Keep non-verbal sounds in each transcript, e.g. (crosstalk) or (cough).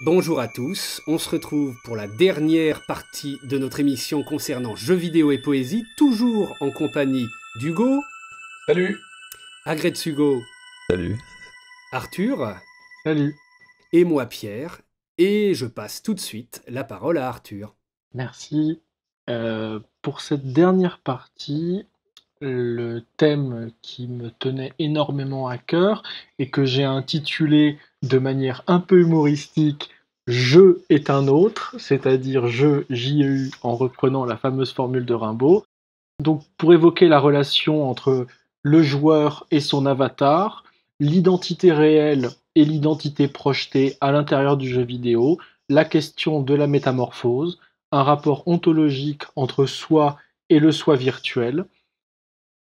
Bonjour à tous, on se retrouve pour la dernière partie de notre émission concernant jeux vidéo et poésie, toujours en compagnie d'Hugo. Salut Hugo. Salut Arthur. Salut Et moi Pierre. Et je passe tout de suite la parole à Arthur. Merci. Euh, pour cette dernière partie, le thème qui me tenait énormément à cœur et que j'ai intitulé de manière un peu humoristique Je est un autre, c'est-à-dire Je, J-E-U, en reprenant la fameuse formule de Rimbaud. Donc pour évoquer la relation entre le joueur et son avatar, l'identité réelle et l'identité projetée à l'intérieur du jeu vidéo, la question de la métamorphose, un rapport ontologique entre soi et le soi virtuel,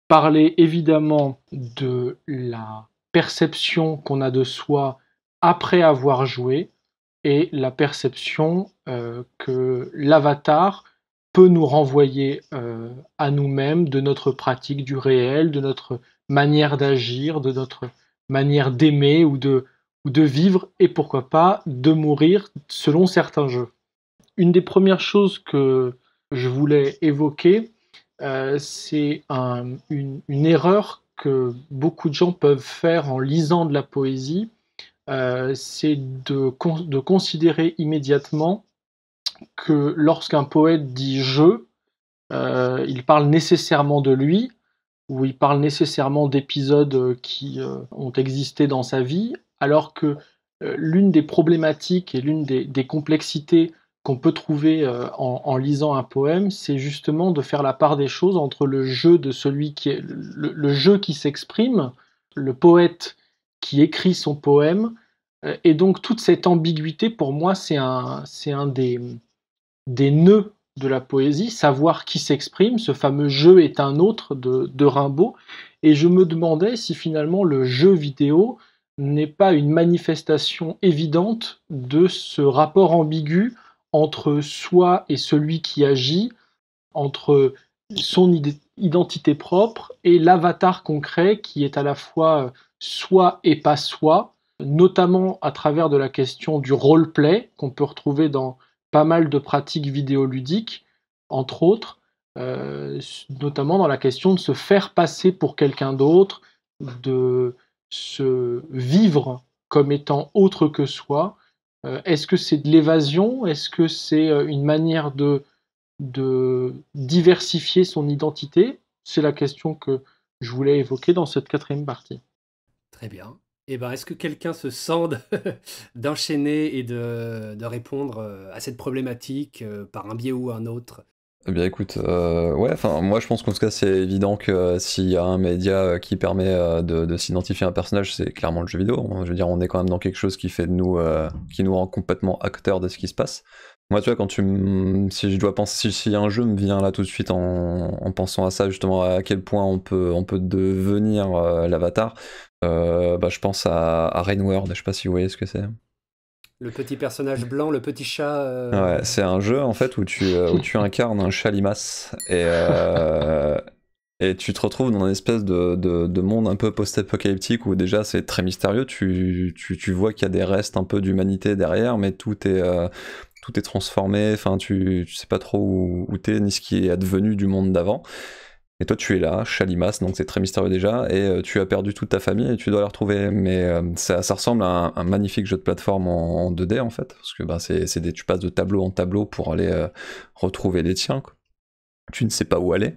parler évidemment de la perception qu'on a de soi après avoir joué et la perception euh, que l'avatar peut nous renvoyer euh, à nous-mêmes de notre pratique du réel, de notre manière d'agir, de notre manière d'aimer ou de, ou de vivre et pourquoi pas de mourir selon certains jeux. Une des premières choses que je voulais évoquer, euh, c'est un, une erreur que beaucoup de gens peuvent faire en lisant de la poésie, euh, c'est de, considérer immédiatement que lorsqu'un poète dit je, euh, il parle nécessairement de lui, ou il parle nécessairement d'épisodes qui euh, ont existé dans sa vie, alors que l'une des problématiques et l'une des, complexités qu'on peut trouver en, lisant un poème, c'est justement de faire la part des choses entre le jeu de celui qui le jeu qui s'exprime, le poète qui écrit son poème. Euh, et donc toute cette ambiguïté, pour moi, c'est un, c'est un des, des nœuds de la poésie, savoir qui s'exprime, ce fameux jeu est un autre de, de Rimbaud, et je me demandais si finalement le jeu vidéo n'est pas une manifestation évidente de ce rapport ambigu entre soi et celui qui agit, entre son identité propre et l'avatar concret qui est à la fois euh, soit et pas soi, notamment à travers de la question du role-play qu'on peut retrouver dans pas mal de pratiques vidéoludiques, entre autres, euh, notamment dans la question de se faire passer pour quelqu'un d'autre, de se vivre comme étant autre que soi. Euh, est-ce que c'est de l'évasion Est-ce que c'est euh, une manière de diversifier son identité C'est la question que je voulais évoquer dans cette quatrième partie. Très bien. Et eh ben, est-ce que quelqu'un se sent (laughs) d'enchaîner et de, répondre euh, à cette problématique euh, par un biais ou un autre eh bien écoute, euh, ouais, enfin moi je pense qu'en tout cas c'est évident que s'il y a un média qui permet de, s'identifier à un personnage, c'est clairement le jeu vidéo. Hein, je veux dire, on est quand même dans quelque chose qui fait de nous, qui nous rend complètement acteurs de ce qui se passe. Moi, tu vois, quand tu. Si je dois penser. Si un jeu me vient là tout de suite en, en pensant à ça, justement, à quel point on peut, on peut devenir euh, l'avatar, euh, bah, je pense à, Rain World. Je sais pas si vous voyez ce que c'est. Le petit personnage blanc, le petit chat. Euh, ouais, c'est un jeu en fait où tu, où tu (laughs) incarnes un chat limace et, et tu te retrouves dans une espèce de, de, de monde un peu post-apocalyptique où déjà c'est très mystérieux. Tu, tu, tu vois qu'il y a des restes un peu d'humanité derrière, mais tout est tout est transformé, enfin tu, ne sais pas trop où, t'es ni ce qui est advenu du monde d'avant. Et toi, tu es là, Chalimas, donc c'est très mystérieux déjà, et euh, tu as perdu toute ta famille et tu dois la retrouver. Mais euh, ça, ressemble à un, magnifique jeu de plateforme en, 2D en fait, parce que ben, tu passes de tableau en tableau pour aller euh, retrouver les tiens. Tu ne sais pas où aller.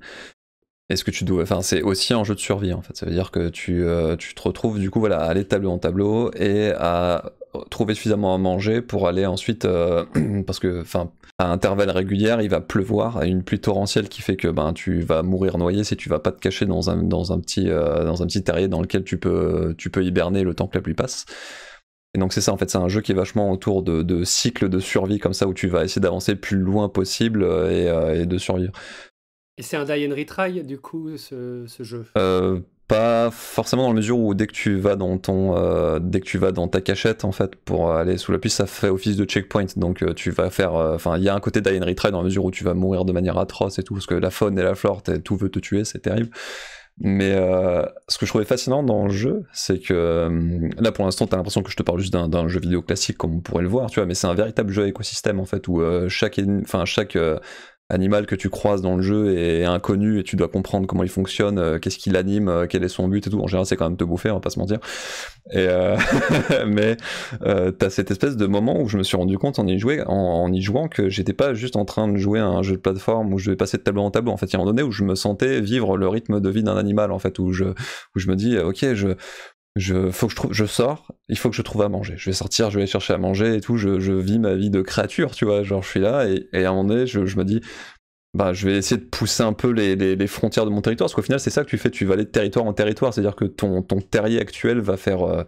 Est-ce que tu dois, enfin, c'est aussi un jeu de survie en fait. Ça veut dire que euh, tu, te retrouves du coup voilà, à aller de tableau en tableau et à trouver suffisamment à manger pour aller ensuite, euh, (clears throat) parce que enfin, à intervalles réguliers, il va pleuvoir à une pluie torrentielle qui fait que ben tu vas mourir noyé si tu vas pas te cacher dans un dans un petit euh, dans un petit terrier dans lequel tu peux tu peux hiberner le temps que la pluie passe. Et donc c'est ça en fait, c'est un jeu qui est vachement autour de, de cycles de survie comme ça où tu vas essayer d'avancer le plus loin possible et de survivre. Et c'est un die and retry, du coup, ce, jeu euh, Pas forcément dans la mesure où dès que tu vas dans ton, euh, dès que tu vas dans ta cachette en fait pour aller sous la puce, ça fait office de checkpoint. Donc euh, tu vas faire, enfin, il y a un côté die and retry dans la mesure où tu vas mourir de manière atroce et tout, parce que la faune et la flore, tout veut te tuer, c'est terrible. Mais ce que je trouvais fascinant dans le jeu, c'est que là pour l'instant, t'as l'impression que je te parle juste d'un jeu vidéo classique comme on pourrait le voir, tu vois, mais c'est un véritable jeu écosystème en fait où chaque, chaque animal que tu croises dans le jeu est inconnu et tu dois comprendre comment il fonctionne, euh, qu'est-ce qui l'anime, euh, quel est son but et tout. En général, c'est quand même te bouffer, on va pas se mentir. Et euh... (laughs) mais euh, t'as cette espèce de moment où je me suis rendu compte en y, jouer, en, y jouant que j'étais pas juste en train de jouer à un jeu de plateforme où je vais passer de tableau en tableau. En fait, il y a un moment donné où je me sentais vivre le rythme de vie d'un animal, en fait, où je, où je me dis, ok, je, je faut que je trouve je sors il faut que je trouve à manger je vais sortir je vais aller chercher à manger et tout je, vis ma vie de créature tu vois genre je suis là et, à un moment donné je, me dis bah je vais essayer de pousser un peu les, frontières de mon territoire parce qu'au final c'est ça que tu fais tu vas aller de territoire en territoire c'est à dire que ton, ton terrier actuel va faire euh,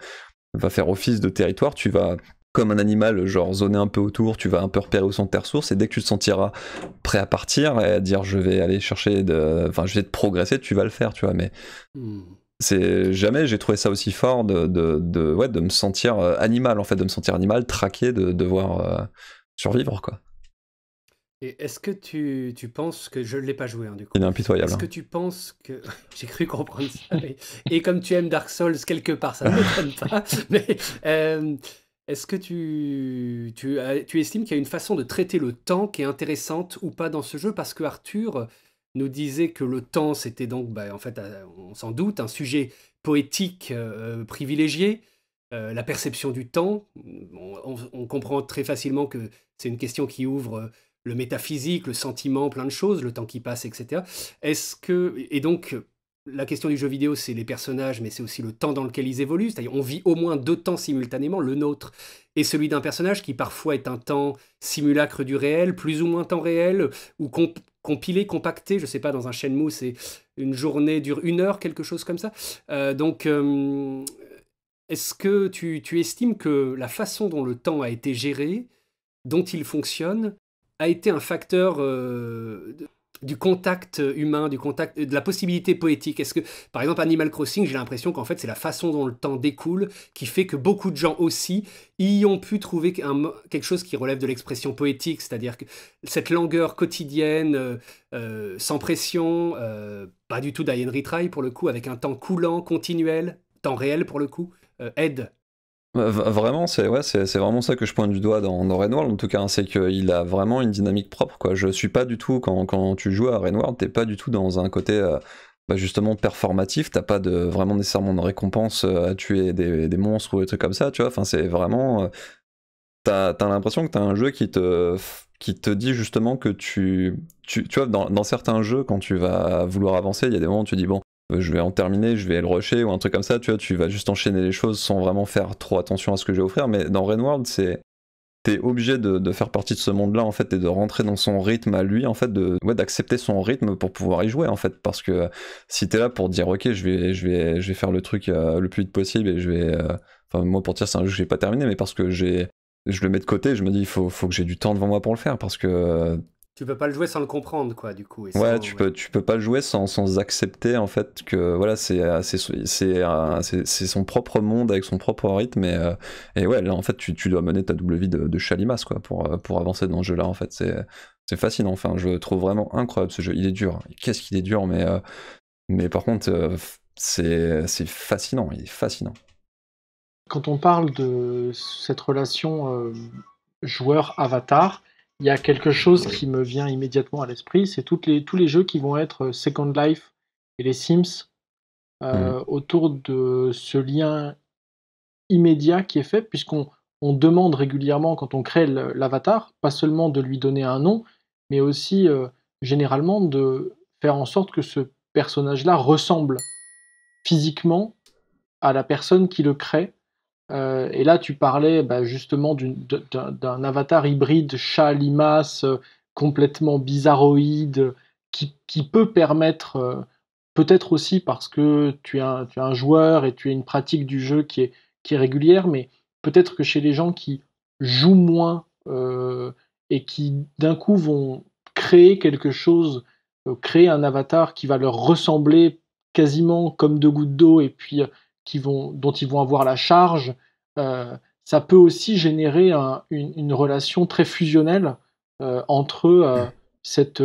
va faire office de territoire tu vas comme un animal, genre zoner un peu autour, tu vas un peu repérer où sont tes ressources, et dès que tu te sentiras prêt à partir et à dire je vais aller chercher, de... enfin je vais te progresser, tu vas le faire, tu vois, mais hmm c'est jamais j'ai trouvé ça aussi fort de, de, ouais, de me sentir euh, animal en fait de me sentir animal traqué de devoir euh, survivre quoi est-ce que tu, tu, penses que je ne l'ai pas joué hein, du coup Il est impitoyable. Est-ce hein. que tu penses que (laughs) j'ai cru comprendre ça Et comme tu aimes Dark Souls quelque part, ça ne m'étonne pas. (laughs) Mais euh, est-ce que tu, tu, tu estimes qu'il y a une façon de traiter le temps qui est intéressante ou pas dans ce jeu Parce que Arthur, nous disait que le temps, c'était donc, bah, en fait, euh, on s'en doute, un sujet poétique euh, euh, privilégié, la perception du temps. On, comprend très facilement que c'est une question qui ouvre le métaphysique, le sentiment, plein de choses, le temps qui passe, etc. Est-ce que et donc la question du jeu vidéo, c'est les personnages, mais c'est aussi le temps dans lequel ils évoluent. C'est-à-dire, on vit au moins deux temps simultanément, le nôtre et celui d'un personnage qui parfois est un temps simulacre du réel, plus ou moins temps réel, ou compilé, compacté, je sais pas, dans un mou, c'est une journée dure une heure, quelque chose comme ça. Euh, donc, euh, est-ce que tu, estimes que la façon dont le temps a été géré, dont il fonctionne, a été un facteur euh, du contact humain, du contact, de la possibilité poétique. Est-ce que, par exemple, Animal Crossing, j'ai l'impression qu'en fait, c'est la façon dont le temps découle qui fait que beaucoup de gens aussi y ont pu trouver quelque chose qui relève de l'expression poétique, c'est-à-dire que cette langueur quotidienne, euh, euh, sans pression, euh, pas du tout d'Ayen Retry pour le coup, avec un temps coulant, continuel, temps réel pour le coup, aide bah, vraiment, c'est ouais, c'est vraiment ça que je pointe du doigt dans, Rain World, en tout cas, hein, c'est qu'il a vraiment une dynamique propre. Quoi. Je suis pas du tout, quand, tu joues à tu t'es pas du tout dans un côté euh, bah, justement performatif, t'as pas de, vraiment nécessairement de récompense euh, à tuer des, monstres ou des trucs comme ça, tu vois. Enfin, c'est vraiment. Euh, t'as as, l'impression que t'as un jeu qui te, qui te dit justement que tu. Tu, tu vois, dans, dans certains jeux, quand tu vas vouloir avancer, il y a des moments où tu dis, bon euh, je vais en terminer, je vais le rusher ou un truc comme ça, tu vois, tu vas juste enchaîner les choses sans vraiment faire trop attention à ce que j'ai à offrir. Mais dans World, c'est t'es obligé de, faire partie de ce monde-là en fait et de rentrer dans son rythme à lui en fait de ouais, d'accepter son rythme pour pouvoir y jouer en fait parce que si t'es là pour dire ok je vais je vais je vais faire le truc euh, le plus vite possible et je vais euh, enfin moi pour dire c'est un jeu que j'ai pas terminé mais parce que j'ai je le mets de côté je me dis il faut, faut que j'ai du temps devant moi pour le faire parce que tu peux pas le jouer sans le comprendre quoi du coup ouais tu peux tu peux pas le jouer sans, accepter en fait que voilà euh, euh, c'est c'est son propre monde avec son propre rythme et, euh, et ouais là en fait tu, dois mener ta double vie de, de quoi pour pour avancer dans ce jeu là en fait c'est fascinant enfin je trouve vraiment incroyable ce jeu il est dur qu'est-ce qu'il est dur mais mais par contre c'est c'est fascinant il est fascinant quand on parle de cette relation joueur avatar il y a quelque chose qui me vient immédiatement à l'esprit, c'est les, tous les jeux qui vont être euh, Second Life et les Sims mmh. euh, autour de ce lien immédiat qui est fait, puisqu'on demande régulièrement quand on crée l'avatar, pas seulement de lui donner un nom, mais aussi euh, généralement de faire en sorte que ce personnage-là ressemble physiquement à la personne qui le crée euh, et là, tu parlais bah, justement d'un avatar hybride chat limace euh, complètement bizarroïde euh, qui, peut permettre, peut-être aussi parce que tu es, un, joueur et tu as une pratique du jeu qui est, qui est régulière, mais peut-être que chez les gens qui jouent moins et qui d'un coup vont créer quelque chose, créer un avatar qui va leur ressembler quasiment comme deux gouttes d'eau et puis qui vont, dont ils vont avoir la charge, euh, ça peut aussi générer une, relation très fusionnelle euh, entre euh, mmh. cette,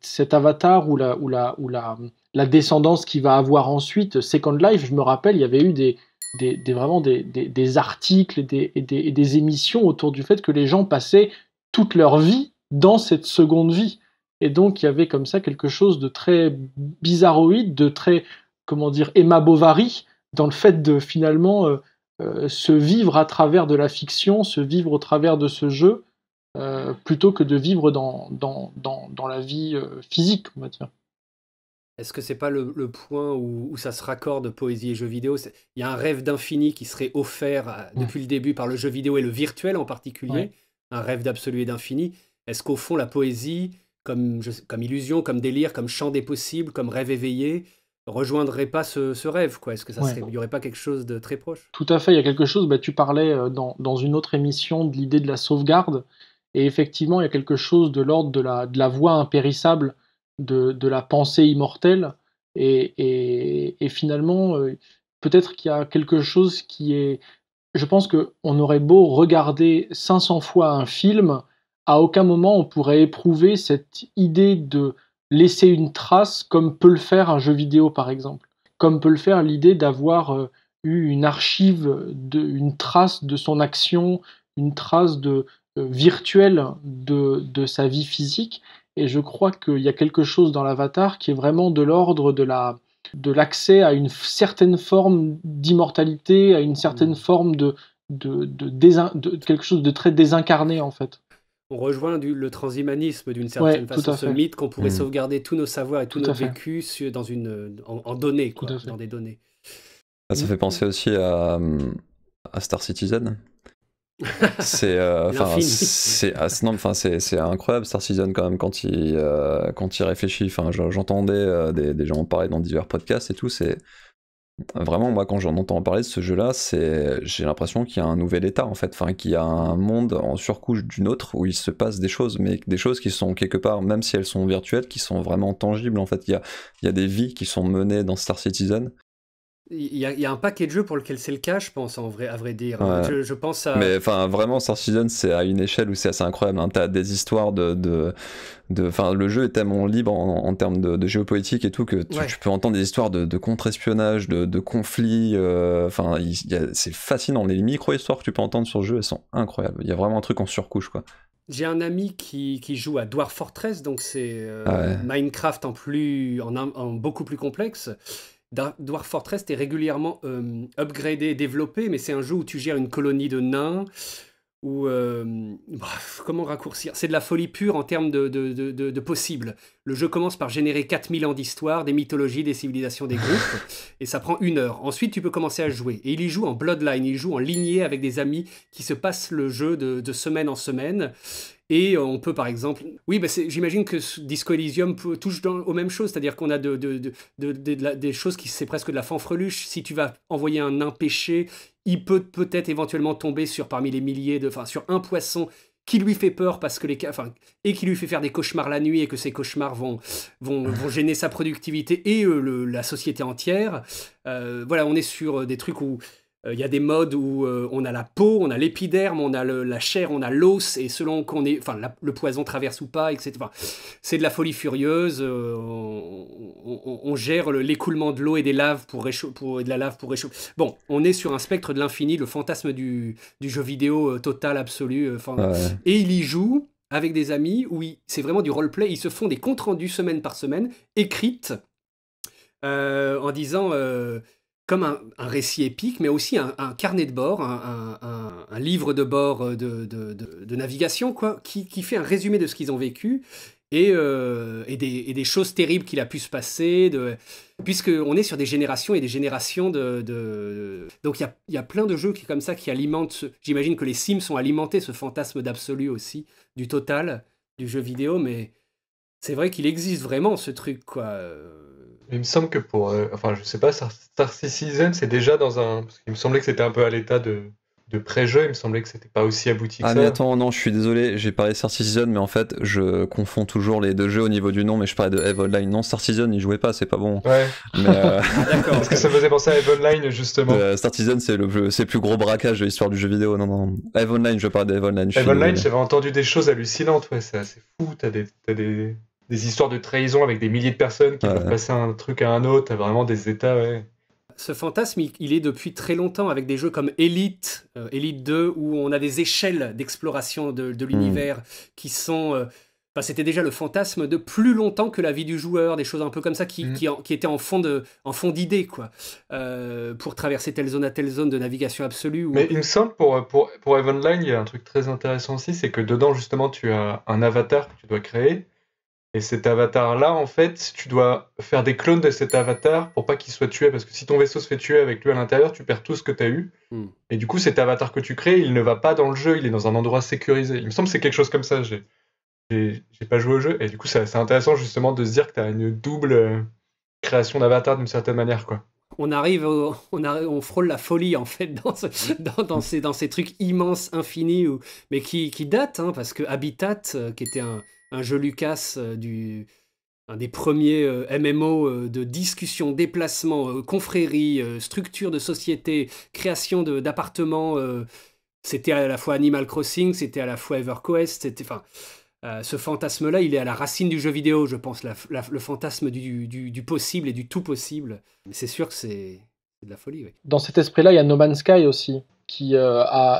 cet avatar ou, la, ou, la, ou la, la descendance qui va avoir ensuite. Second Life, je me rappelle, il y avait eu des, des, vraiment des, des articles et, et des, émissions autour du fait que les gens passaient toute leur vie dans cette seconde vie. Et donc, il y avait comme ça quelque chose de très bizarroïde, de très, comment dire, Emma Bovary, dans le fait de finalement euh, euh, se vivre à travers de la fiction, se vivre au travers de ce jeu, euh, plutôt que de vivre dans, la vie physique, on va dire. Est-ce que c'est pas le, point où, où, ça se raccorde poésie et jeux vidéo Il y a un rêve d'infini qui serait offert depuis le début par le jeu vidéo et le virtuel en particulier, un rêve d'absolu et d'infini. Est-ce qu'au fond la poésie, comme illusion, comme délire, comme chant des possibles, comme rêve éveillé, rejoindrait pas ce, rêve quoi Est-ce que ça aurait pas quelque chose de très proche Tout à fait, il y a quelque chose. Bah, tu parlais euh, dans, dans, une autre émission de l'idée de la sauvegarde, et effectivement, il y a quelque chose de l'ordre de la, de la voie impérissable, de, de la pensée immortelle, et, et, finalement, euh, peut-être qu'il y a quelque chose qui est. Je pense que on aurait beau regarder 500 fois un film, à aucun moment on pourrait éprouver cette idée de laisser une trace comme peut le faire un jeu vidéo par exemple, comme peut le faire l'idée d'avoir euh, eu une archive, de, une trace de son action, une trace de, euh, virtuelle de, de sa vie physique. Et je crois qu'il y a quelque chose dans l'avatar qui est vraiment de l'ordre de la de l'accès à une certaine forme d'immortalité, à une certaine mmh. forme de, de, quelque chose de très désincarné en fait rejoint le transhumanisme d'une certaine façon, ce mythe qu'on pourrait mm. sauvegarder tous nos savoirs et tous nos vécus dans une, en, données, dans des données. Ah, ça fait mm. penser aussi à, Star Citizen. (laughs) c'est euh, enfin ah, c'est incroyable Star Citizen quand même quand il euh, quand il réfléchit j'entendais euh, des, des, gens en parler dans divers podcasts et tout c'est Vraiment, moi, quand j'en entends parler de ce jeu-là, c'est j'ai l'impression qu'il y a un nouvel état en fait, enfin qu'il y a un monde en surcouche d'une autre où il se passe des choses, mais des choses qui sont quelque part, même si elles sont virtuelles, qui sont vraiment tangibles en fait. Il y a, il y a des vies qui sont menées dans Star Citizen, il y, a, un paquet de jeux pour lequel c'est le cas, je pense, en vrai, à vrai dire. Je, pense Mais enfin, vraiment, Star c'est à une échelle où c'est assez incroyable. Hein. T'as des histoires de... de, Enfin, le jeu est tellement libre en, termes de, géopolitique et tout que tu, peux entendre des histoires de, contre-espionnage, de, conflits. Euh, enfin, c'est fascinant. Les micro-histoires que tu peux entendre sur le jeu, elles sont incroyables. Il y a vraiment un truc en surcouche, quoi. J'ai un ami qui, joue à Dwarf Fortress, donc c'est euh, ah Minecraft en, plus, en, en beaucoup plus complexe. Dwarf Fortress est régulièrement euh, upgradé et développé, mais c'est un jeu où tu gères une colonie de nains, Ou euh, bah, comment raccourcir C'est de la folie pure en termes de, de, de, possibles. Le jeu commence par générer 4000 ans d'histoire, des mythologies, des civilisations, des groupes, (laughs) et ça prend une heure. Ensuite, tu peux commencer à jouer. Et il y joue en bloodline, il joue en lignée avec des amis qui se passent le jeu de, de semaine en semaine. Et on peut par exemple... Oui, bah, j'imagine que Disco Elysium touche dans, aux mêmes choses, c'est-à-dire qu'on a des choses qui c'est presque de la fanfreluche. Si tu vas envoyer un pêché il peut peut-être éventuellement tomber sur parmi les milliers de... Enfin, sur un poisson qui lui fait peur parce que les enfin, et qui lui fait faire des cauchemars la nuit et que ces cauchemars vont, vont, gêner sa productivité et euh, la société entière. Euh, voilà, on est sur euh, des trucs où euh, il y a des modes où euh, on a la peau, on a l'épiderme, on a la chair, on a l'os, et selon qu'on est, enfin, le poison traverse ou pas, etc. Enfin, c'est de la folie furieuse. Euh, on, gère l'écoulement de l'eau et des laves pour, pour de la lave pour réchauffer. Bon, on est sur un spectre de l'infini, le fantasme du, du jeu vidéo total, absolu. Ah et il y joue avec des amis où c'est vraiment du roleplay. Ils se font des comptes rendus semaine par semaine, écrites, en disant comme un, récit épique, mais aussi un, carnet de bord, un, livre de bord euh, de, navigation, quoi, qui, fait un résumé de ce qu'ils ont vécu et, euh, des, choses terribles qu'il a pu se passer, de... puisqu'on est sur des générations et des générations de... Donc il y a, plein de jeux qui, comme ça qui alimentent, j'imagine que les Sims sont alimentés ce fantasme d'absolu aussi, du total, du jeu vidéo, mais c'est vrai qu'il existe vraiment ce truc, quoi. Euh, il me semble que pour. Euh, enfin, je sais pas, Star, Citizen, c'est déjà dans un. Parce qu'il me semblait que c'était un peu à l'état de, pré-jeu, il me semblait que c'était pas aussi abouti que ah ça. mais attends, non, je suis désolé, j'ai parlé de Star Citizen, mais en fait, je confonds toujours les deux jeux au niveau du nom, mais je parlais de Eve Online. Non, Star Citizen, il jouait pas, c'est pas bon. Ouais. Euh, (laughs) parce que ça faisait penser à Eve Online, justement. Euh, Star Citizen, c'est le, plus gros braquage de l'histoire du jeu vidéo. Non, non. Eve Online, je parle d'Eve Online. Eve Online, j'avais entendu des choses hallucinantes, ouais, c'est assez fou. T'as des, as des, des histoires de trahison avec des milliers de personnes qui ouais. peuvent passer un truc à un autre, vraiment des états, Ce fantasme, il, est depuis très longtemps avec des jeux comme Elite, euh, Elite 2, où on a des échelles d'exploration de, l'univers hmm. qui sont... Euh, bah, c'était déjà le fantasme de plus longtemps que la vie du joueur, des choses un peu comme ça qui, hmm. étaient en fond de, en fond d'idée quoi, euh, pour traverser telle zone à telle zone de navigation absolue. Mais il me semble pour pour pour il y a un truc très intéressant aussi, c'est que dedans justement tu as un avatar que tu dois créer et cet avatar-là, en fait, tu dois faire des clones de cet avatar pour pas qu'il soit tué, parce que si ton vaisseau se fait tuer avec lui à l'intérieur, tu perds tout ce que tu as eu. Hmm. Et du coup, cet avatar que tu crées, il ne va pas dans le jeu, il est dans un endroit sécurisé. Il me semble que c'est quelque chose comme ça. J'ai, j'ai, pas joué au jeu, et du coup, c'est, intéressant justement de se dire que tu as une double euh, création d'avatar d'une certaine manière, quoi on arrive, on, on, frôle la folie en fait (laughs) dans, dans, ces, trucs immenses, infinis, mais qui, qui datent, hein, parce que Habitat, euh, qui était un, un jeu Lucas euh, du un des premiers euh, MMO euh, de discussion, déplacement, confrérie, structure de société, création d'appartements. c'était à la fois Animal Crossing, c'était à la fois EverQuest, c'était enfin. ce fantasme-là, il est à la racine du jeu vidéo, je pense, le fantasme du, du, possible et du tout possible. c'est sûr que c'est de la folie. Dans cet esprit-là, il y a No Man's Sky aussi, qui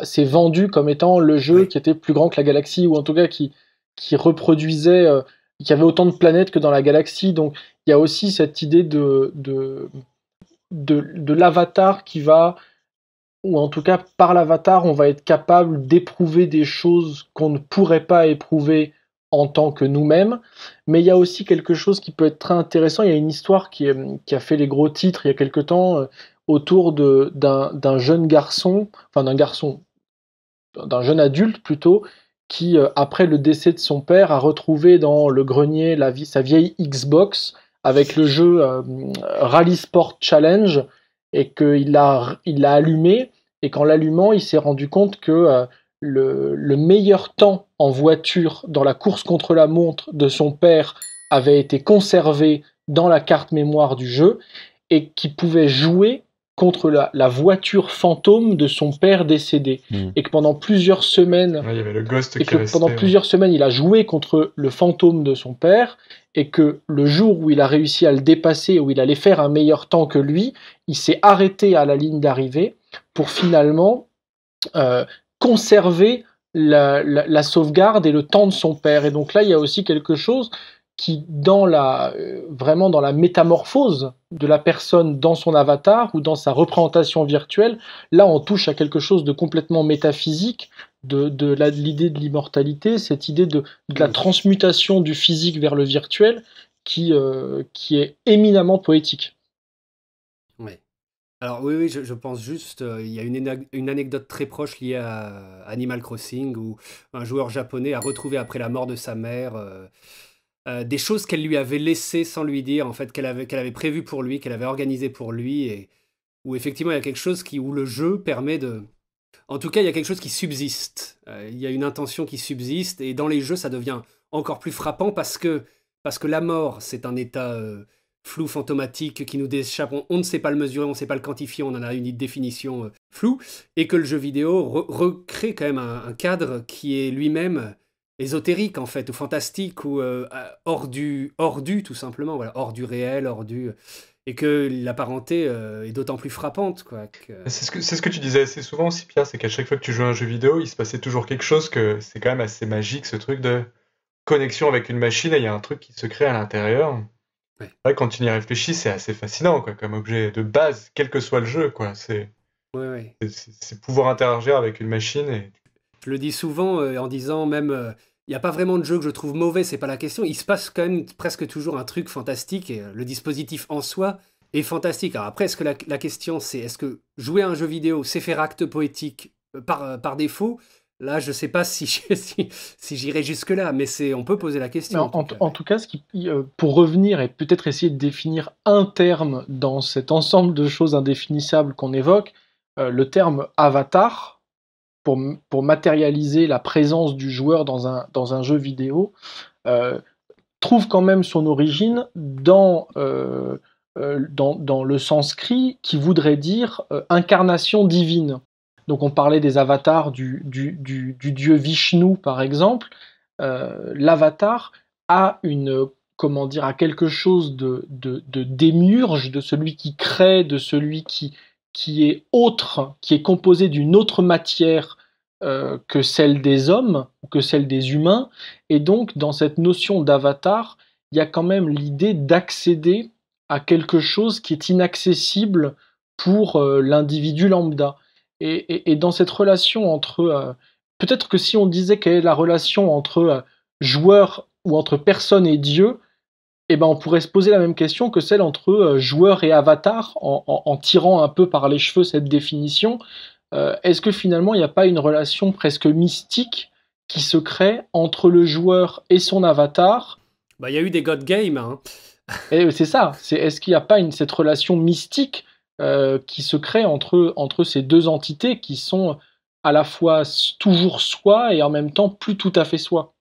s'est vendu comme étant le jeu qui était plus grand que la galaxie, ou en tout cas qui, qui reproduisait, il euh, qui avait autant de planètes que dans la galaxie. Donc il y a aussi cette idée de, de, de, l'avatar qui va, ou en tout cas par l'avatar, on va être capable d'éprouver des choses qu'on ne pourrait pas éprouver en tant que nous-mêmes. Mais il y a aussi quelque chose qui peut être très intéressant. Il y a une histoire qui, qui a fait les gros titres il y a quelque temps euh, autour d'un jeune garçon, enfin d'un garçon, d'un jeune adulte plutôt, qui, euh, après le décès de son père, a retrouvé dans le grenier la vie, sa vieille Xbox avec le jeu euh, Rally Sport Challenge et qu'il l'a il allumé et qu'en l'allumant, il s'est rendu compte que euh, le, le, meilleur temps en voiture dans la course contre la montre de son père avait été conservé dans la carte mémoire du jeu et qu'il pouvait jouer contre la, voiture fantôme de son père décédé. Hmm. Et que pendant plusieurs semaines, il pendant plusieurs semaines, il a joué contre le fantôme de son père. Et que le jour où il a réussi à le dépasser, où il allait faire un meilleur temps que lui, il s'est arrêté à la ligne d'arrivée pour finalement euh, conserver la, sauvegarde et le temps de son père. Et donc là, il y a aussi quelque chose qui, dans la, euh, vraiment dans la métamorphose de la personne dans son avatar ou dans sa représentation virtuelle, là on touche à quelque chose de complètement métaphysique, de, l'idée de l'immortalité, cette idée de, la mm. transmutation du physique vers le virtuel qui, euh, qui est éminemment poétique. Oui. Alors oui, oui je, pense juste, euh, il y a une, une, anecdote très proche liée à Animal Crossing où un joueur japonais a retrouvé après la mort de sa mère euh, des choses qu'elle lui avait laissées sans lui dire, en fait, qu'elle avait, qu'elle avait prévues pour lui, qu'elle avait organisées pour lui, et où effectivement il y a quelque chose qui, où le jeu permet de. En tout cas, il y a quelque chose qui subsiste. Euh, il y a une intention qui subsiste, et dans les jeux, ça devient encore plus frappant parce que, parce que la mort, c'est un état euh, flou, fantomatique, qui nous déchappe. On, ne sait pas le mesurer, on ne sait pas le quantifier, on en a une définition floue, et que le jeu vidéo recrée quand même un cadre qui est lui-même ésotérique en fait, ou fantastique, ou euh, hors, du, hors du tout simplement, voilà, hors du réel, hors du... Et que la parenté euh, est d'autant plus frappante. Quoi, c'est, ce que, c'est ce que tu disais assez souvent aussi, Pierre, c'est qu'à chaque fois que tu joues un jeu vidéo, il se passait toujours quelque chose que c'est quand même assez magique, ce truc de connexion avec une machine, et il y a un truc qui se crée à l'intérieur. Ouais. quand tu y réfléchis, c'est assez fascinant quoi, comme objet de base, quel que soit le jeu. Quoi. C'est, c'est, pouvoir interagir avec une machine et je le dis souvent euh, en disant même, euh, il n'y a pas vraiment de jeu que je trouve mauvais, c'est pas la question. Il se passe quand même presque toujours un truc fantastique et euh, le dispositif en soi est fantastique. Alors après, est-ce que la, question c'est est-ce que jouer à un jeu vidéo, c'est faire acte poétique par, par défaut Là, je ne sais pas si, (laughs) j'irai si, jusque-là, mais on peut poser la question. En, tout, cas. pour revenir et peut-être essayer de définir un terme dans cet ensemble de choses indéfinissables qu'on évoque, le terme avatar, pour, pour, matérialiser la présence du joueur dans un, dans un jeu vidéo, euh, trouve quand même son origine dans, euh, euh, dans, dans, le sanskrit qui voudrait dire incarnation divine. Donc on parlait des avatars du, du, du, dieu Vishnu par exemple. L'avatar a une comment dire à quelque chose de, de, de démiurge, de celui qui crée, de celui qui, qui est autre, qui est composé d'une autre matière euh, que celle des hommes ou que celle des humains. Et donc, dans cette notion d'avatar, il y a quand même l'idée d'accéder à quelque chose qui est inaccessible pour euh, l'individu lambda. Et, dans cette relation entre... Euh, peut-être que si on disait quelle est la relation entre joueur ou entre personne et Dieu, eh ben, on pourrait se poser la même question que celle entre euh, joueur et avatar, en, tirant un peu par les cheveux cette définition. Euh, est-ce que finalement, il n'y a pas une relation presque mystique qui se crée entre le joueur et son avatar bah, Il y a eu des God Games. Hein. Eh, c'est ça. Est-ce qu'il n'y a pas cette relation mystique euh, qui se crée entre, ces deux entités qui sont à la fois toujours soi et en même temps plus tout à fait soi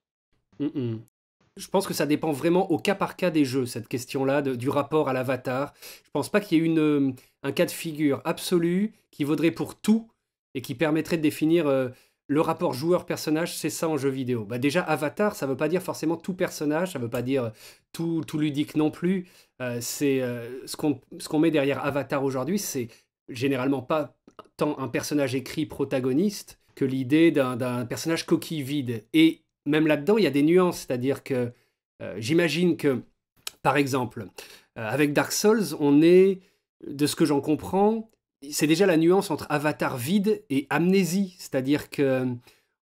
je pense que ça dépend vraiment au cas par cas des jeux, cette question-là, du rapport à l'avatar. Je ne pense pas qu'il y ait une, euh, un cas de figure absolu qui vaudrait pour tout et qui permettrait de définir euh, le rapport joueur-personnage, c'est ça en jeu vidéo. Bah déjà, avatar, ça ne veut pas dire forcément tout personnage, ça ne veut pas dire tout, tout ludique non plus. Euh, ce qu'on met derrière avatar aujourd'hui, c'est généralement pas tant un personnage écrit protagoniste que l'idée d'un personnage coquille vide. Et même là-dedans, il y a des nuances. C'est-à-dire que euh, j'imagine que, par exemple, euh, avec Dark Souls, on est, de ce que j'en comprends, c'est déjà la nuance entre avatar vide et amnésie. C'est-à-dire que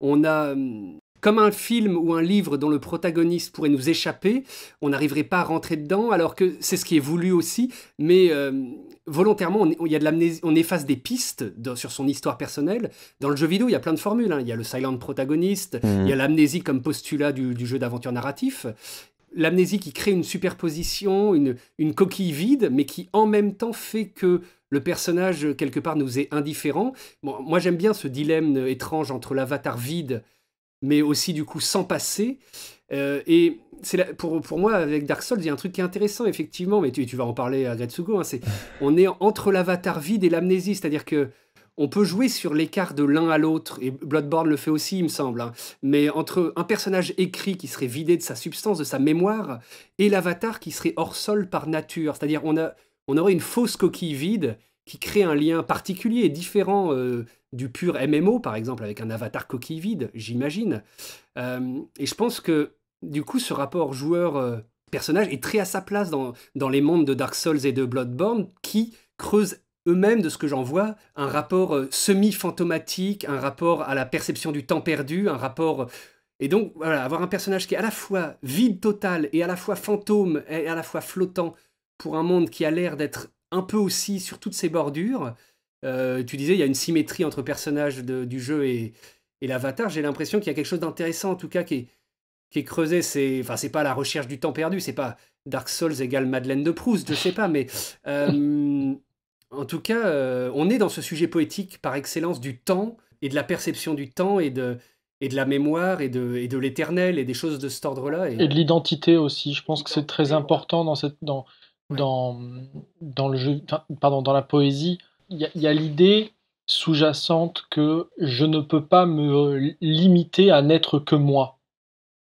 on a hum, comme un film ou un livre dont le protagoniste pourrait nous échapper, on n'arriverait pas à rentrer dedans, alors que c'est ce qui est voulu aussi, mais euh, volontairement, on, y a de on efface des pistes sur son histoire personnelle. Dans le jeu vidéo, il y a plein de formules. Hein. Il y a le silent protagoniste, mmh. il y a l'amnésie comme postulat du, jeu d'aventure narratif l'amnésie qui crée une superposition, une, coquille vide, mais qui en même temps fait que le personnage, quelque part, nous est indifférent. moi, j'aime bien ce dilemme euh, étrange entre l'avatar vide mais aussi du coup sans passer. Euh, et c'est pour, pour moi, avec Dark Souls, il y a un truc qui est intéressant, effectivement, mais tu, tu vas en parler à Gretsugo, hein, c'est (laughs) on est entre l'avatar vide et l'amnésie, c'est-à-dire que on peut jouer sur l'écart de l'un à l'autre, et Bloodborne le fait aussi, il me semble, hein, mais entre un personnage écrit qui serait vidé de sa substance, de sa mémoire, et l'avatar qui serait hors sol par nature, c'est-à-dire on, on aurait une fausse coquille vide qui crée un lien particulier, et différent euh, du pur MMO, par exemple, avec un avatar coquille vide, j'imagine. Euh, et je pense que, du coup, ce rapport joueur-personnage euh, est très à sa place dans, les mondes de Dark Souls et de Bloodborne, qui creusent eux-mêmes, de ce que j'en vois, un rapport semi-fantomatique, un rapport à la perception du temps perdu, un rapport... Et donc, voilà, avoir un personnage qui est à la fois vide total et à la fois fantôme et à la fois flottant pour un monde qui a l'air d'être un peu aussi sur toutes ces bordures. Euh, tu disais, il y a une symétrie entre personnages du jeu et, l'avatar. J'ai l'impression qu'il y a quelque chose d'intéressant, en tout cas, qui est, creusé. C'est, enfin, c'est pas la recherche du temps perdu, c'est pas Dark Souls égale Madeleine de Proust, je sais pas, mais (laughs) euh, en tout cas, euh, on est dans ce sujet poétique par excellence du temps et de la perception du temps et de, la mémoire et de, l'éternel et des choses de cet ordre-là. Et... de l'identité aussi. Je pense que c'est très important dans cette. Dans dans, le pardon, dans la poésie, il y a, l'idée sous-jacente que je ne peux pas me limiter à n'être que moi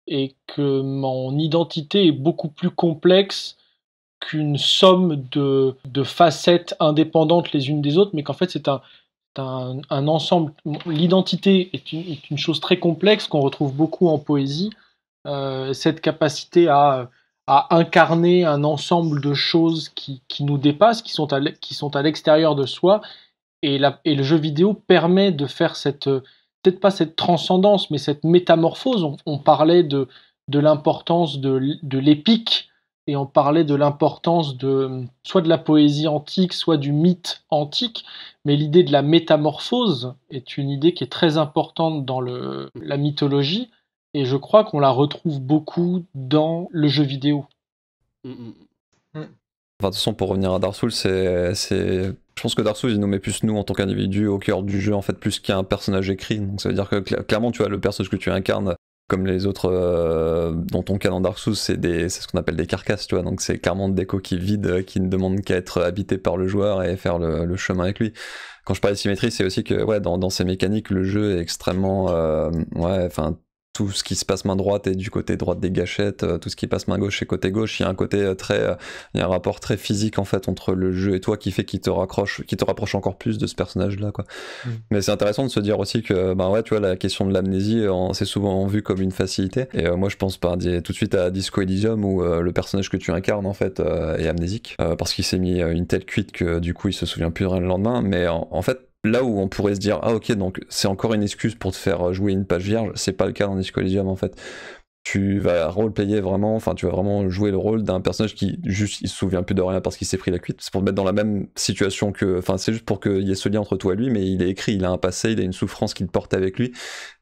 et que mon identité est beaucoup plus complexe qu'une somme de, facettes indépendantes les unes des autres, mais qu'en fait c'est un, ensemble. L'identité est, une, chose très complexe qu'on retrouve beaucoup en poésie, euh, cette capacité à à incarner un ensemble de choses qui, qui nous dépassent, qui sont à l'extérieur de soi. Et, le jeu vidéo permet de faire cette, euh, peut-être pas cette transcendance, mais cette métamorphose. On, on parlait de, de l'importance de, de l'épique et on parlait de l'importance de euh, soit de la poésie antique, soit du mythe antique, mais l'idée de la métamorphose est une idée qui est très importante dans le, la mythologie et je crois qu'on la retrouve beaucoup dans le jeu vidéo. Mm, mm, mm. Enfin, de toute façon, pour revenir à Dark Souls, c'est, je pense que Dark Souls, il nous met plus nous en tant qu'individu au cœur du jeu, en fait, plus qu'un personnage écrit. Donc ça veut dire que clairement, tu as le personnage que tu incarnes, comme les autres, dont euh, dans ton cas dans Dark Souls, c'est ce qu'on appelle des carcasses, tu vois. Donc c'est clairement des coquilles vides euh, qui ne demandent qu'à être habitées par le joueur et faire le, chemin avec lui. Quand je parle de symétrie, c'est aussi que, ouais, dans, dans ces mécaniques, le jeu est extrêmement, euh, ouais, enfin, tout ce qui se passe main droite et du côté droite des gâchettes, euh, tout ce qui passe main gauche et côté gauche. Il y a un côté euh, très, euh, il y a un rapport très physique en fait entre le jeu et toi qui fait qu'il te raccroche, qui te rapproche encore plus de ce personnage-là, quoi. Mm. Mais c'est intéressant de se dire aussi que, ben ouais, tu vois, la question de l'amnésie, c'est souvent vu comme une facilité. Et moi, je pense par tout de suite à Disco Elysium où le personnage que tu incarnes en fait est amnésique parce qu'il s'est mis une telle cuite que du coup il se souvient plus rien le lendemain. Mais en fait, là où on pourrait se dire ah ok donc c'est encore une excuse pour te faire jouer une page vierge, c'est pas le cas dans Disco en fait. Tu vas roleplayer vraiment, enfin tu vas vraiment jouer le rôle d'un personnage qui juste il se souvient plus de rien parce qu'il s'est pris la cuite. C'est pour te mettre dans la même situation que, enfin c'est juste pour qu'il y ait ce lien entre toi et lui, mais il est écrit, il a un passé, il a une souffrance qu'il porte avec lui,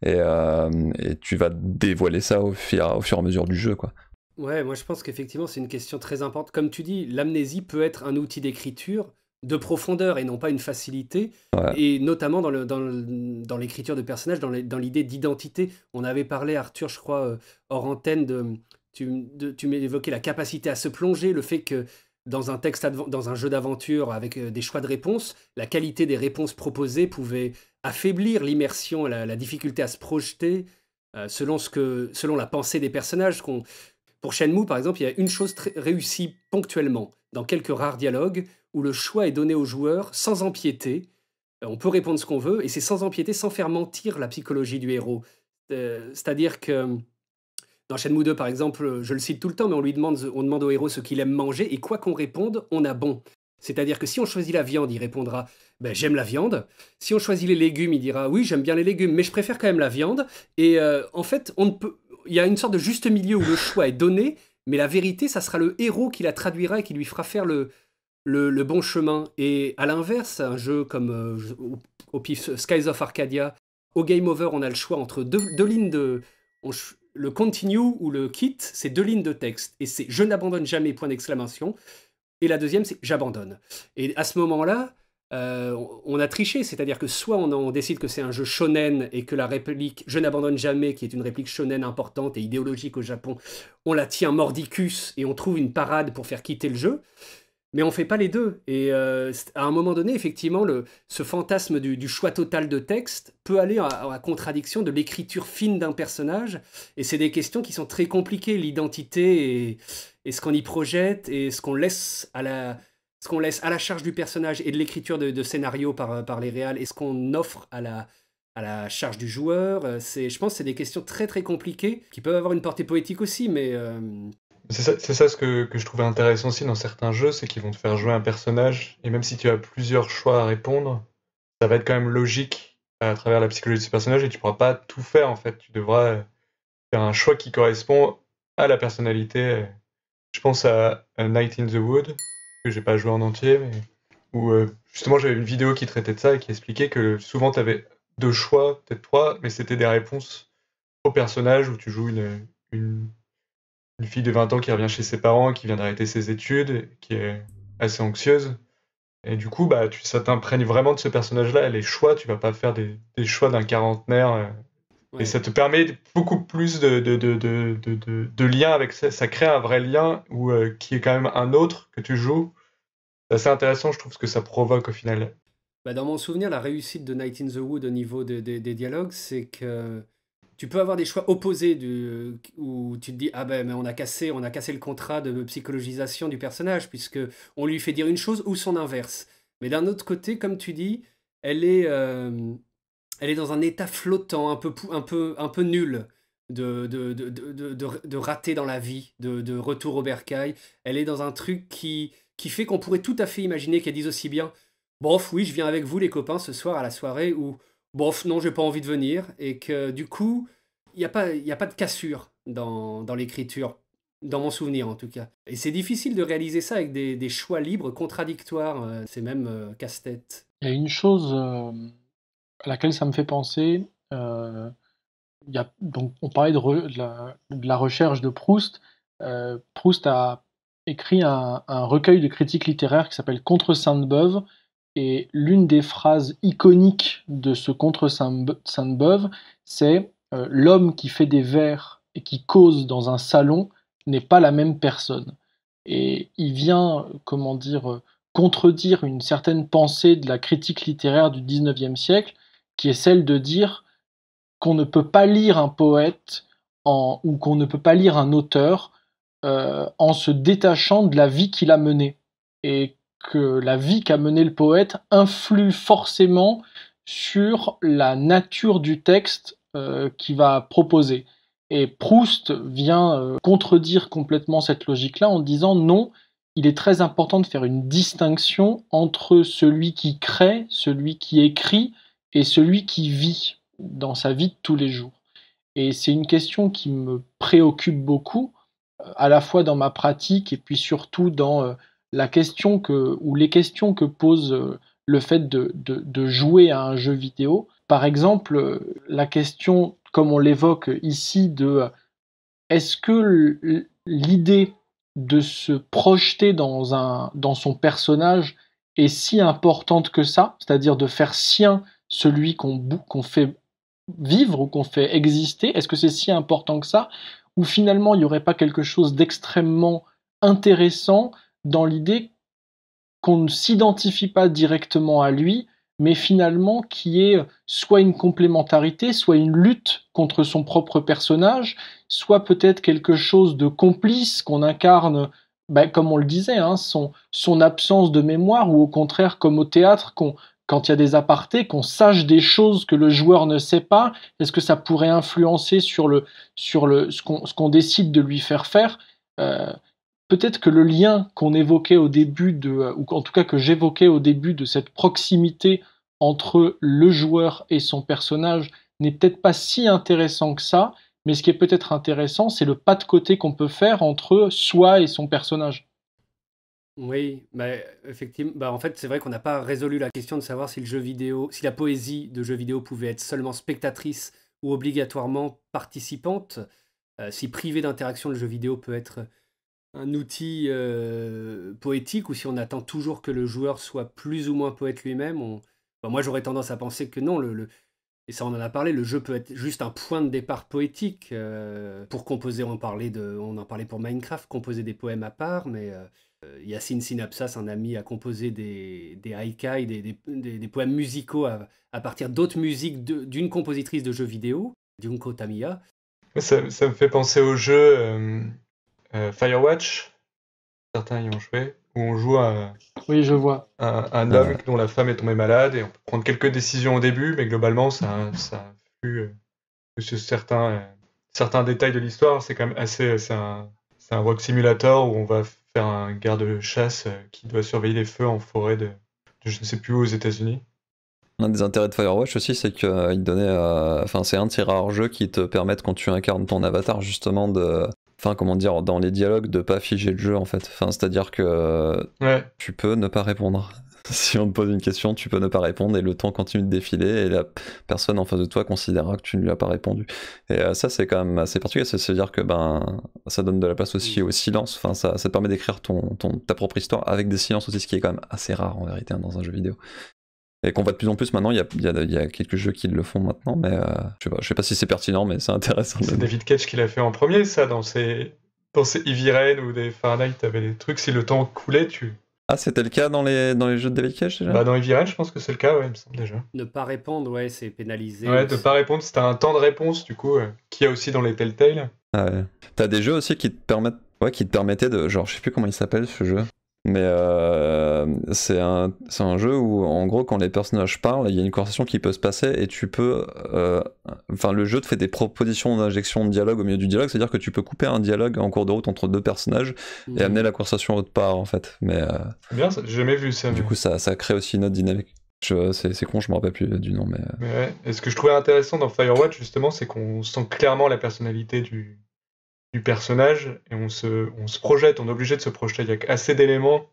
et, euh, tu vas dévoiler ça au fur, au fur et à mesure du jeu quoi. Ouais, moi je pense qu'effectivement c'est une question très importante. Comme tu dis, l'amnésie peut être un outil d'écriture, de profondeur et non pas une facilité. Et notamment dans, l'écriture de personnages, dans, l'idée d'identité. On avait parlé, Arthur, je crois, euh, hors antenne, de, tu, m'évoquais la capacité à se plonger, le fait que dans un, texte dans un jeu d'aventure avec euh, des choix de réponses, la qualité des réponses proposées pouvait affaiblir l'immersion, la, difficulté à se projeter euh, selon, ce selon la pensée des personnages. Qu'on... Pour Shenmue, par exemple, il y a une chose très réussie ponctuellement, dans quelques rares dialogues, où le choix est donné au joueur sans empiéter. Euh, on peut répondre ce qu'on veut, et c'est sans empiéter, sans faire mentir la psychologie du héros. Euh, c'est-à-dire que hum, dans Shenmue 2, par exemple, je le cite tout le temps, mais on lui demande, on demande au héros ce qu'il aime manger, et quoi qu'on réponde, on a bon. C'est-à-dire que si on choisit la viande, il répondra ben, j'aime la viande. Si on choisit les légumes, il dira oui, j'aime bien les légumes, mais je préfère quand même la viande. Et euh, en fait, on peut... il y a une sorte de juste milieu où le choix est donné, mais la vérité, ça sera le héros qui la traduira et qui lui fera faire le, le, bon chemin. Et à l'inverse, un jeu comme euh, Skies of Arcadia, au Game Over, on a le choix entre deux, lignes de. le continue ou le quitte, c'est deux lignes de texte. Et c'est je n'abandonne jamais, point d'exclamation. Et la deuxième, c'est j'abandonne. Et à ce moment-là, euh, on a triché, c'est-à-dire que soit on décide que c'est un jeu shonen et que la réplique Je n'abandonne jamais, qui est une réplique shonen importante et idéologique au Japon, on la tient mordicus et on trouve une parade pour faire quitter le jeu, mais on fait pas les deux. Et euh, à un moment donné, effectivement, le, ce fantasme du, choix total de texte peut aller à, la contradiction de l'écriture fine d'un personnage. Et c'est des questions qui sont très compliquées, l'identité et, ce qu'on y projette et ce qu'on laisse à la ce qu'on laisse à la charge du personnage et de l'écriture de, de, scénario par, euh, par les réals et ce qu'on offre à la, à la charge du joueur. Euh, c'est, je pense que c'est des questions très très compliquées qui peuvent avoir une portée poétique aussi, mais c'est ça, ce que, je trouvais intéressant aussi dans certains jeux, c'est qu'ils vont te faire jouer un personnage, et même si tu as plusieurs choix à répondre, ça va être quand même logique à travers la psychologie de ce personnage, et tu pourras pas tout faire en fait. Tu devras faire un choix qui correspond à la personnalité. Je pense à Night in the Wood, que j'ai pas joué en entier, mais où euh, justement j'avais une vidéo qui traitait de ça et qui expliquait que souvent tu avais deux choix, peut-être trois, mais c'était des réponses au personnage où tu joues une une fille de 20 ans qui revient chez ses parents, qui vient d'arrêter ses études, qui est assez anxieuse. Et du coup, bah, tu, ça t'imprègne vraiment de ce personnage-là Elle les choix, tu vas pas faire des, choix d'un quarantenaire. Euh. Et ça te permet beaucoup plus de, de, avec ça. Ça crée un vrai lien ou euh, qui est quand même un autre que tu joues. C'est assez intéressant, je trouve, ce que ça provoque au final. Bah, dans mon souvenir, la réussite de Night in the Wood au niveau des dialogues, c'est que tu peux avoir des choix opposés du, où tu te dis ah ben mais on a cassé on a cassé le contrat de psychologisation du personnage puisque on lui fait dire une chose ou son inverse. Mais d'un autre côté, comme tu dis, elle est euh, elle est dans un état flottant, un peu un peu un peu nul. De, de, de, de, de rater dans la vie, de, retour au bercail. Elle est dans un truc qui, qui fait qu'on pourrait tout à fait imaginer qu'elle dise aussi bien Bon, oui, je viens avec vous, les copains, ce soir à la soirée où bof, non, j'ai pas envie de venir, et que du coup, il n'y a, pas, y a pas de cassure dans, dans l'écriture, dans mon souvenir en tout cas. Et c'est difficile de réaliser ça avec des, choix libres, contradictoires, euh, c'est même euh, casse-tête. Il y a une chose euh, à laquelle ça me fait penser, y a, donc, on parlait de, la, recherche de Proust, Proust a écrit un, recueil de critiques littéraires qui s'appelle Contre Sainte-Beuve, et l'une des phrases iconiques de ce contre saint beuve c'est euh, L'homme qui fait des vers et qui cause dans un salon n'est pas la même personne. Et il vient, euh, comment dire, euh, contredire une certaine pensée de la critique littéraire du XIXe siècle, qui est celle de dire qu'on ne peut pas lire un poète ou qu'on ne peut pas lire un auteur en se détachant de la vie qu'il a menée. Et que la vie qu'a menée le poète influe forcément sur la nature du texte euh, qu'il va proposer. Et Proust vient euh, contredire complètement cette logique-là en disant non, il est très important de faire une distinction entre celui qui crée, celui qui écrit et celui qui vit dans sa vie de tous les jours. Et c'est une question qui me préoccupe beaucoup, euh, à la fois dans ma pratique et puis surtout dans la question que, ou les questions que pose euh, le fait de, de, jouer à un jeu vidéo. Par exemple, euh, la question, comme on l'évoque ici, de euh, est-ce que l'idée de se projeter dans, un, dans son personnage est si importante que ça, c'est-à-dire de faire sien celui qu'on fait vivre ou qu'on fait exister, est-ce que c'est si important que ça Ou finalement, il n'y aurait pas quelque chose d'extrêmement intéressant dans l'idée qu'on ne s'identifie pas directement à lui, mais finalement qui est euh, soit une complémentarité, soit une lutte contre son propre personnage, soit peut-être quelque chose de complice qu'on incarne, ben, comme on le disait, hein, son, son absence de mémoire, ou au contraire comme au théâtre, qu'on quand il y a des apartés, qu'on sache des choses que le joueur ne sait pas, est-ce que ça pourrait influencer sur, le, sur le, ce qu'on décide de lui faire faire euh, peut-être que le lien qu'on évoquait au début de, euh, ou en tout cas que j'évoquais au début de cette proximité entre le joueur et son personnage n'est peut-être pas si intéressant que ça, mais ce qui est peut-être intéressant, c'est le pas de côté qu'on peut faire entre soi et son personnage. Oui, bah, effectivement. Bah, en fait, c'est vrai qu'on n'a pas résolu la question de savoir si le jeu vidéo, si la poésie de jeu vidéo pouvait être seulement spectatrice ou obligatoirement participante. Euh, si privée d'interaction, le jeu vidéo peut être un outil euh, poétique ou si on attend toujours que le joueur soit plus ou moins poète lui-même. moi, j'aurais tendance à penser que non, et ça on en a parlé, le jeu peut être juste un point de départ poétique euh, pour composer. On, parlait de, on en parlait pour Minecraft, composer des poèmes à part, mais euh, Yacine Synapsas, un ami, a composé des, des des, poèmes musicaux à, partir d'autres musiques d'une compositrice de jeux vidéo, Junko Tamiya. Ça, ça, me fait penser au jeu euh, euh, Firewatch, certains y ont joué, où on joue à oui, je vois. un, homme dont la femme est tombée malade et on peut prendre quelques décisions au début, mais globalement, ça, ça influe euh, sur certains, euh, certains détails de l'histoire. C'est quand même assez. C'est un, un, rock simulator où on va faire un garde-chasse qui doit surveiller les feux en forêt de, je ne sais plus où aux États-Unis. Un des intérêts de Firewatch aussi, c'est qu'il donnait, enfin, c'est un de ces rares jeux qui te permettent, quand tu incarnes ton avatar, justement, de, enfin comment dire, dans les dialogues, de pas figer le jeu en fait. Enfin, c'est-à-dire que euh, tu peux ne pas répondre. (laughs) si on te pose une question, tu peux ne pas répondre et le temps continue de défiler et la personne en face de toi considérera que tu ne lui as pas répondu. Et euh, ça, c'est quand même assez particulier, c'est-à-dire que ben, ça donne de la place aussi au silence, enfin, ça, te permet d'écrire ton, ta propre histoire avec des silences aussi, ce qui est quand même assez rare en vérité hein, dans un jeu vidéo et qu'on voit de plus en plus maintenant. Il y a, y a, quelques jeux qui le font maintenant, mais euh, je, sais pas, je sais pas si c'est pertinent, mais c'est intéressant. C'est David Cage qui l'a fait en premier, ça, dans ses, dans Heavy Rain ou des Fahrenheit, t'avais des trucs, si le temps coulait, tu... Ah, c'était le cas dans les, dans les jeux de David Cage déjà bah, Dans Heavy Rain, je pense que c'est le cas, ouais, il me semble déjà. Ne pas répondre, ouais, c'est pénalisé. Ouais, ne pas répondre, c'était un temps de réponse, du coup, euh, Qui qu'il y a aussi dans les Telltale. Ah ouais. T'as des jeux aussi qui te permettent Ouais, qui te permettait de. Genre, je sais plus comment il s'appelle ce jeu. Mais euh, c'est un, jeu où, en gros, quand les personnages parlent, il y a une conversation qui peut se passer et tu peux. Euh, enfin, le jeu te fait des propositions d'injection de dialogue au milieu du dialogue, c'est-à-dire que tu peux couper un dialogue en cours de route entre deux personnages et mhm. amener la conversation autre part, en fait. Mais. Euh, Bien, j'ai jamais vu ça. Du coup, ça, ça crée aussi une autre dynamique. C'est con, je me rappelle plus du nom, mais. mais ouais. Et ce que je trouvais intéressant dans Firewatch, justement, c'est qu'on sent clairement la personnalité du, du personnage et on se, on se projette, on est obligé de se projeter. Il y a assez d'éléments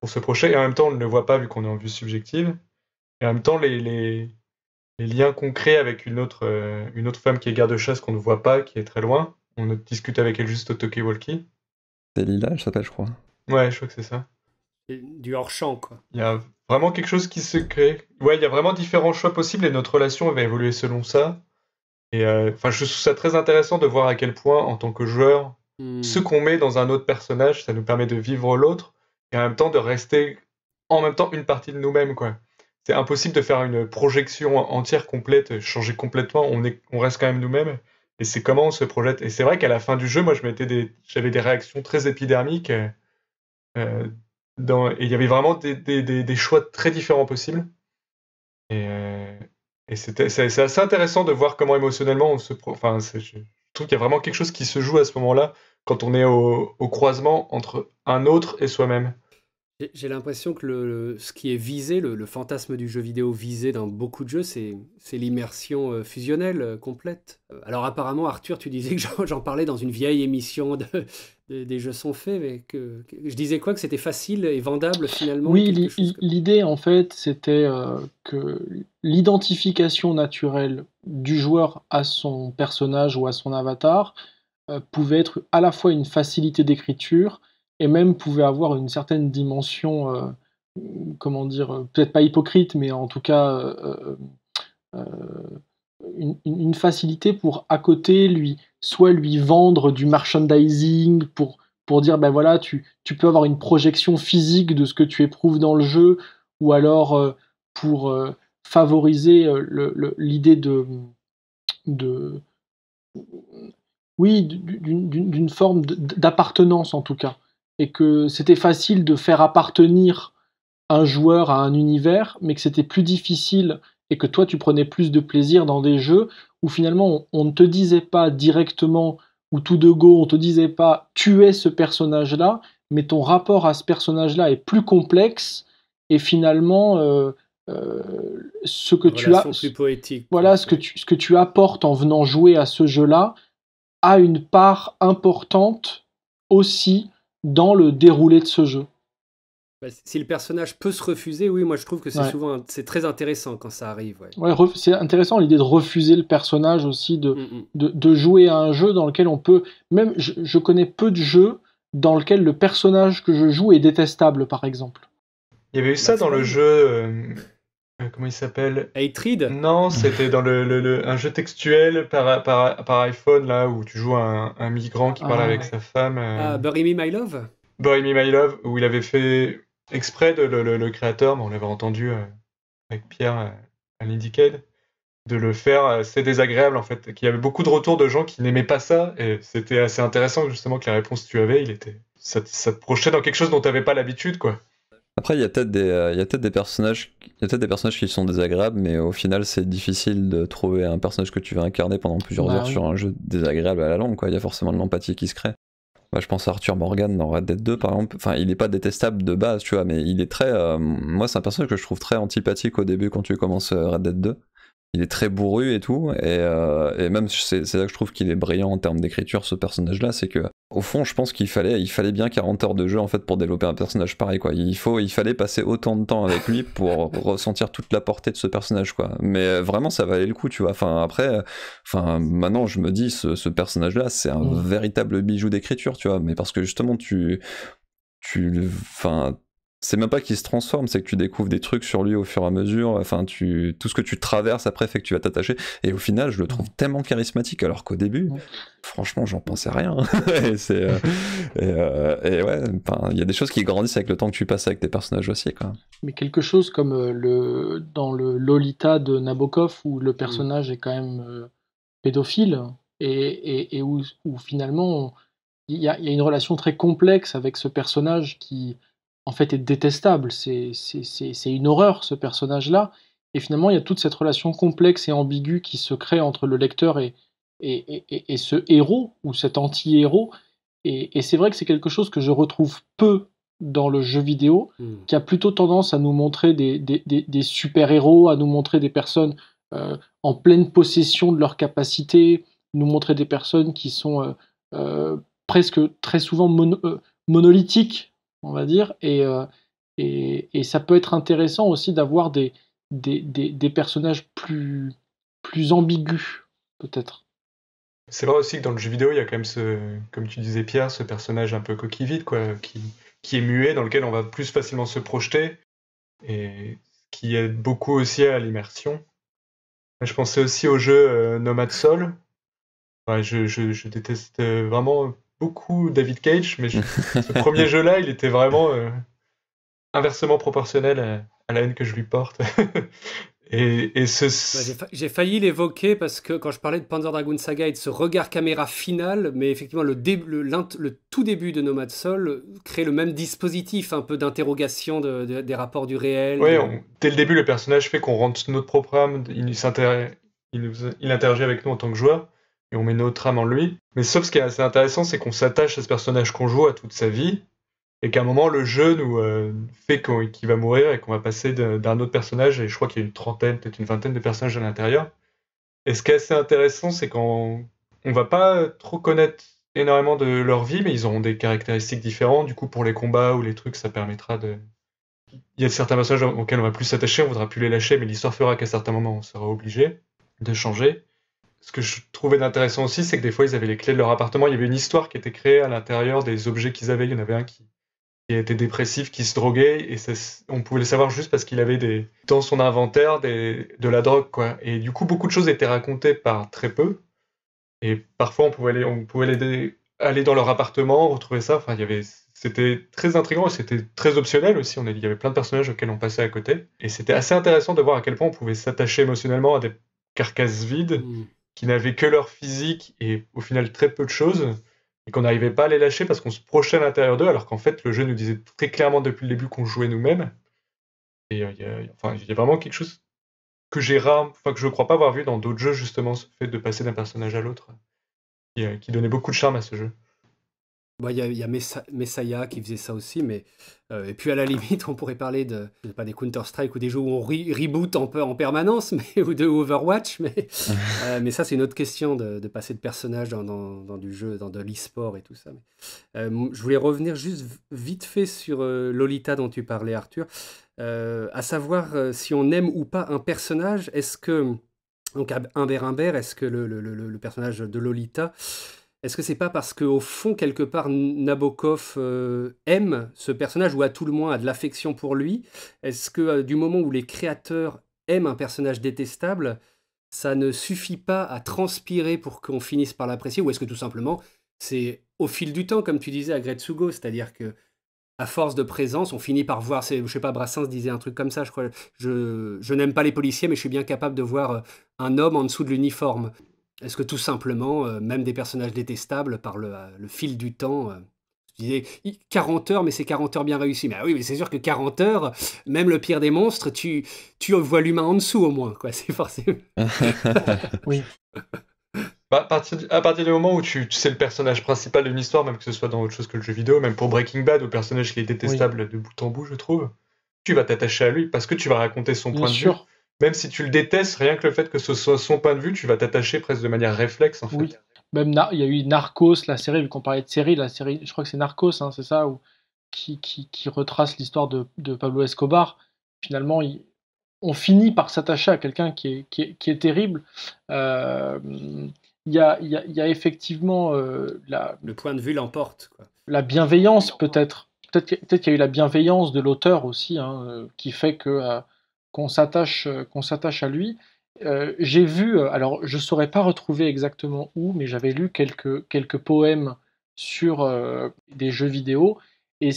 pour se projeter et en même temps on ne le voit pas vu qu'on est en vue subjective. Et en même temps, les, les, les liens concrets avec une autre, euh, une autre femme qui est garde-chasse qu'on ne voit pas, qui est très loin, on discute avec elle juste au talkie-walkie. C'est Lila, je crois. Ouais, je crois que c'est ça. Du hors-champ, quoi. Il y a vraiment quelque chose qui se crée. Ouais, il y a vraiment différents choix possibles et notre relation va évoluer selon ça. Et euh, enfin, je trouve ça très intéressant de voir à quel point, en tant que joueur, hmm. ce qu'on met dans un autre personnage, ça nous permet de vivre l'autre et en même temps de rester en même temps une partie de nous-mêmes, quoi. C'est impossible de faire une projection entière complète, changer complètement. On, est, on reste quand même nous-mêmes. Et c'est comment on se projette. Et c'est vrai qu'à la fin du jeu, moi, j'avais des, des réactions très épidermiques. Euh, euh, dans, et il y avait vraiment des, des, choix très différents possibles. Et, et c'est, assez intéressant de voir comment émotionnellement on se. Enfin, je trouve qu'il y a vraiment quelque chose qui se joue à ce moment-là quand on est au croisement entre un autre et soi-même. J'ai l'impression que ce qui est visé, le, fantasme du jeu vidéo visé dans beaucoup de jeux, c'est, l'immersion euh, fusionnelle euh, complète. Euh, alors apparemment, Arthur, tu disais que (laughs) j'en, parlais dans une vieille émission des jeux sont faits, mais que, je disais quoi Que c'était facile et vendable finalement Oui, l'idée en fait, c'était que l'identification naturelle du joueur à son personnage ou à son avatar pouvait être à la fois une facilité d'écriture, et même pouvait avoir une certaine dimension, euh, comment dire, euh, peut-être pas hypocrite, mais en tout cas euh, une, facilité pour à côté lui, soit lui vendre du merchandising pour pour dire ben voilà tu, peux avoir une projection physique de ce que tu éprouves dans le jeu, ou alors pour favoriser l'idée de, de oui, d'une forme d'appartenance en tout cas et que c'était facile de faire appartenir un joueur à un univers, mais que c'était plus difficile et que toi tu prenais plus de plaisir dans des jeux où finalement on ne te disait pas directement ou tout de go, on te disait pas tu es ce personnage-là, mais ton rapport à ce personnage-là est plus complexe et finalement euh, euh, ce que tu as, voilà ce que ce que tu apportes en venant jouer à ce jeu-là a une part importante aussi dans le déroulé de ce jeu. Bah, si le personnage peut se refuser, oui, moi je trouve que c'est souvent c'est très intéressant quand ça arrive. Ouais. c'est intéressant l'idée de refuser le personnage aussi, mm, mm. de, de, jouer à un jeu dans lequel on peut. Même, je, connais peu de jeux dans lequel le personnage que je joue est détestable, par exemple. Il y avait eu bah, ça dans le jeu. Euh, euh, comment il s'appelle Hatred Non, c'était dans le, un jeu textuel par, par, iPhone, là, où tu joues un, un migrant qui parle ah, avec sa femme. Euh. Ah, Bury Me My Love Bury Me My Love, où il avait fait exprès de le, le créateur, mais on l'avait entendu euh, avec Pierre à de le faire. C'est désagréable, en fait. Qu'il y avait beaucoup de retours de gens qui n'aimaient pas ça, et c'était assez intéressant, justement, que la réponse que tu avais, il était... ça, te projetait dans quelque chose dont tu n'avais pas l'habitude, quoi. Après, il y a peut-être des, peut des personnages il y a peut-être des personnages qui sont désagréables, mais au final, c'est difficile de trouver un personnage que tu veux incarner pendant plusieurs bah heures sur un jeu désagréable à la longue. Il y a forcément de l'empathie qui se crée. Bah, je pense à Arthur Morgan dans Red Dead 2, par exemple. Enfin, il n'est pas détestable de base, tu vois, mais il est très. Euh, moi, c'est un personnage que je trouve très antipathique au début quand tu commences euh, Red Dead 2 il est très bourru et tout, et, euh, même c'est là que je trouve qu'il est brillant en termes d'écriture ce personnage-là, c'est que au fond je pense qu'il fallait, il fallait bien 40 heures de jeu en fait pour développer un personnage pareil quoi. Il faut, il fallait passer autant de temps avec lui pour (laughs) ressentir toute la portée de ce personnage quoi. Mais euh, vraiment ça valait le coup tu vois. Enfin après, enfin maintenant je me dis ce, personnage-là c'est un mm. véritable bijou d'écriture tu vois, mais parce que justement tu, tu, enfin c'est même pas qu'il se transforme, c'est que tu découvres des trucs sur lui au fur et à mesure. Enfin, tout ce que tu traverses après fait que tu vas t'attacher. Et au final, je le trouve tellement charismatique, alors qu'au début, franchement, j'en pensais rien. (laughs) et, euh, (laughs) euh, et, ouais, il y a des choses qui grandissent avec le temps que tu passes avec tes personnages aussi, quoi. Mais quelque chose comme euh, le dans le Lolita de Nabokov où le mm. personnage est quand même pédophile et, et où, finalement il y a une relation très complexe avec ce personnage qui en fait est détestable. C'est une horreur ce personnage-là. Et finalement, il y a toute cette relation complexe et ambiguë qui se crée entre le lecteur et, ce héros ou cet anti-héros. Et, c'est vrai que c'est quelque chose que je retrouve peu dans le jeu vidéo, hmm. qui a plutôt tendance à nous montrer des, super-héros, à nous montrer des personnes euh, en pleine possession de leurs capacités, nous montrer des personnes qui sont euh, euh, presque très souvent monolithiques on va dire. Euh, et, et, ça peut être intéressant aussi d'avoir des, des, des, personnages plus, plus ambigus, peut-être. C'est vrai aussi que dans le jeu vidéo, il y a quand même ce, comme tu disais Pierre, ce personnage un peu coquille vide, quoi, qui, est muet, dans lequel on va plus facilement se projeter, et qui aide beaucoup aussi à l'immersion. Je pensais aussi au jeu euh, Nomad Soul. je, je, je, déteste euh, vraiment beaucoup David Cage, mais (laughs) ce premier jeu-là, il était vraiment euh, inversement proportionnel à, la haine que je lui porte. (laughs) et, J'ai failli l'évoquer parce que quand je parlais de Panzer Dragoon Saga et de ce regard caméra final, mais effectivement, le, tout début de Nomad Soul crée le même dispositif, un peu d'interrogation des rapports du réel. Oui, dès le début, le personnage fait qu'on rentre notre programme, il, il interagit avec nous en tant que joueur et on met notre âme en lui. Mais sauf ce qui est assez intéressant, c'est qu'on s'attache à ce personnage qu'on joue à toute sa vie, et qu'à un moment, le jeu nous euh, fait qu'il va mourir et qu'on va passer d'un autre personnage, et je crois qu'il y a une trentaine, peut-être une vingtaine de personnages à l'intérieur. Et ce qui est assez intéressant, c'est qu'on on va pas trop connaître énormément de leur vie, mais ils auront des caractéristiques différentes. Du coup, pour les combats ou les trucs, ça permettra de. Il y a certains personnages auxquels on va plus s'attacher, on voudra plus les lâcher, mais l'histoire fera qu'à certains moments, on sera obligé de changer ce que je trouvais d'intéressant aussi, c'est que des fois, ils avaient les clés de leur appartement. Il y avait une histoire qui était créée à l'intérieur des objets qu'ils avaient. Il y en avait un qui, qui était dépressif, qui se droguait, et on pouvait le savoir juste parce qu'il avait des, dans son inventaire des, de la drogue. Quoi. Et du coup, beaucoup de choses étaient racontées par très peu. Et parfois, on pouvait aller, on pouvait aller, aller dans leur appartement, retrouver ça. Enfin, il y avait, c'était très intrigant et c'était très optionnel aussi. On il y avait plein de personnages auxquels on passait à côté. Et c'était assez intéressant de voir à quel point on pouvait s'attacher émotionnellement à des carcasses vides. Mm qui n'avaient que leur physique et au final très peu de choses, et qu'on n'arrivait pas à les lâcher parce qu'on se projetait à l'intérieur d'eux, alors qu'en fait le jeu nous disait très clairement depuis le début qu'on jouait nous-mêmes. Et euh, il y, a, vraiment quelque chose que j'ai enfin que je ne crois pas avoir vu dans d'autres jeux justement, ce fait de passer d'un personnage à l'autre, euh, qui donnait beaucoup de charme à ce jeu. Bah, il y a, y qui faisait ça aussi, mais euh, et puis à la limite, on pourrait parler de pas des Counter Strike ou des jeux où on reboot en, en permanence, (laughs) mais ou de Overwatch, mais (laughs) euh, mais ça c'est une autre question de, de passer de personnage dans, dans, du jeu, dans de l'e-sport et tout ça. Mais, euh, je voulais revenir juste vite fait sur Lolita dont tu parlais, Arthur, à savoir si on aime ou pas un personnage. Est-ce que donc un Humbert, est-ce que le, le, le, personnage de Lolita est-ce que c'est pas parce qu'au fond quelque part Nabokov euh, aime ce personnage ou à tout le moins a de l'affection pour lui Est-ce que euh, du moment où les créateurs aiment un personnage détestable, ça ne suffit pas à transpirer pour qu'on finisse par l'apprécier ou est-ce que tout simplement c'est au fil du temps comme tu disais à Gretsugo, c'est-à-dire que à force de présence, on finit par voir, je sais pas, Brassens disait un truc comme ça, je crois, je n'aime pas les policiers, mais je suis bien capable de voir euh, un homme en dessous de l'uniforme. Est-ce que tout simplement, euh, même des personnages détestables, par le, euh, fil du temps, euh, disais 40 heures, mais c'est 40 heures bien réussies. Mais ah oui, mais c'est sûr que 40 heures, même le pire des monstres, tu, tu vois l'humain en dessous au moins, quoi. (laughs) C'est forcément. (laughs) oui. Bah, à, partir du, moment où tu, sais le personnage principal d'une histoire, même que ce soit dans autre chose que le jeu vidéo, même pour Breaking Bad, au personnage qui est détestable de bout en bout, je trouve, tu vas t'attacher à lui parce que tu vas raconter son point de vue même si tu le détestes, rien que le fait que ce soit son point de vue, tu vas t'attacher presque de manière réflexe. En Oui, même il y a eu Narcos, la série, vu qu'on parlait de série, la série, je crois que c'est Narcos, hein, c'est ça, où, qui, qui, qui, retrace l'histoire de, de, Pablo Escobar. Finalement, on finit par s'attacher à quelqu'un qui, qui est, terrible. Euh, il y, a, y a, effectivement euh, la, le point de vue l'emporte. La bienveillance peut-être. Peut-être, qu'il y a eu la bienveillance de l'auteur aussi, hein, euh, qui fait que euh, qu'on s'attache à lui. Euh, j'ai vu, euh, alors je ne saurais pas retrouver exactement où, mais j'avais lu quelques, quelques poèmes sur des jeux vidéo, et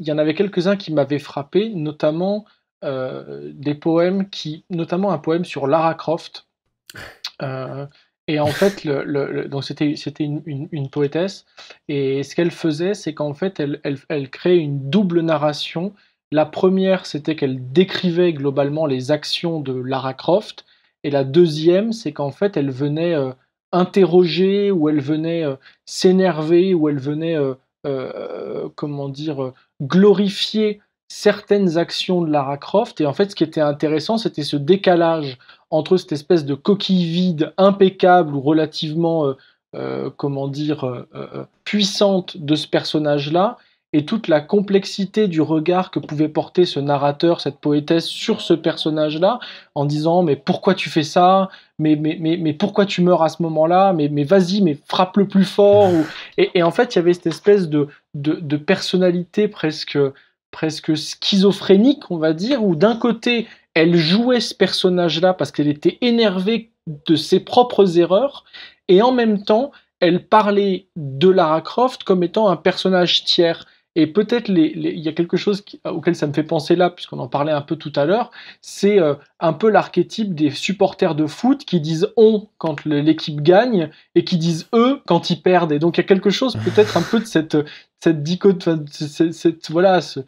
il y en avait quelques-uns qui m'avaient frappé, notamment des poèmes qui, notamment un poème sur Lara Croft. et en fait, c'était, une, poétesse, et ce qu'elle faisait, c'est qu'en fait, elle, elle, une double narration la première, c'était qu'elle décrivait globalement les actions de Lara Croft, et la deuxième, c'est qu'en fait, elle venait euh, interroger, ou elle venait euh, s'énerver, ou elle venait, euh, comment dire, glorifier certaines actions de Lara Croft. Et en fait, ce qui était intéressant, c'était ce décalage entre cette espèce de coquille vide impeccable ou relativement, comment dire, puissante de ce personnage-là, et toute la complexité du regard que pouvait porter ce narrateur, cette poétesse sur ce personnage-là, en disant mais pourquoi tu fais ça mais, mais, mais, pourquoi tu meurs à ce moment-là Mais, vas-y, mais frappe le plus fort (laughs) et, en fait, il y avait cette espèce de, de, de personnalité presque, presque schizophrénique, on va dire, où d'un côté, elle jouait ce personnage-là parce qu'elle était énervée de ses propres erreurs, et en même temps, elle parlait de Lara Croft comme étant un personnage tiers. Et peut-être il y a quelque chose auquel ça me fait penser là, puisqu'on en parlait un peu tout à l'heure, c'est euh, un peu l'archétype des supporters de foot qui disent on quand l'équipe gagne et qui disent eux quand ils perdent. Et donc il y a quelque chose (laughs) peut-être un peu de cette, cette voilà, ce,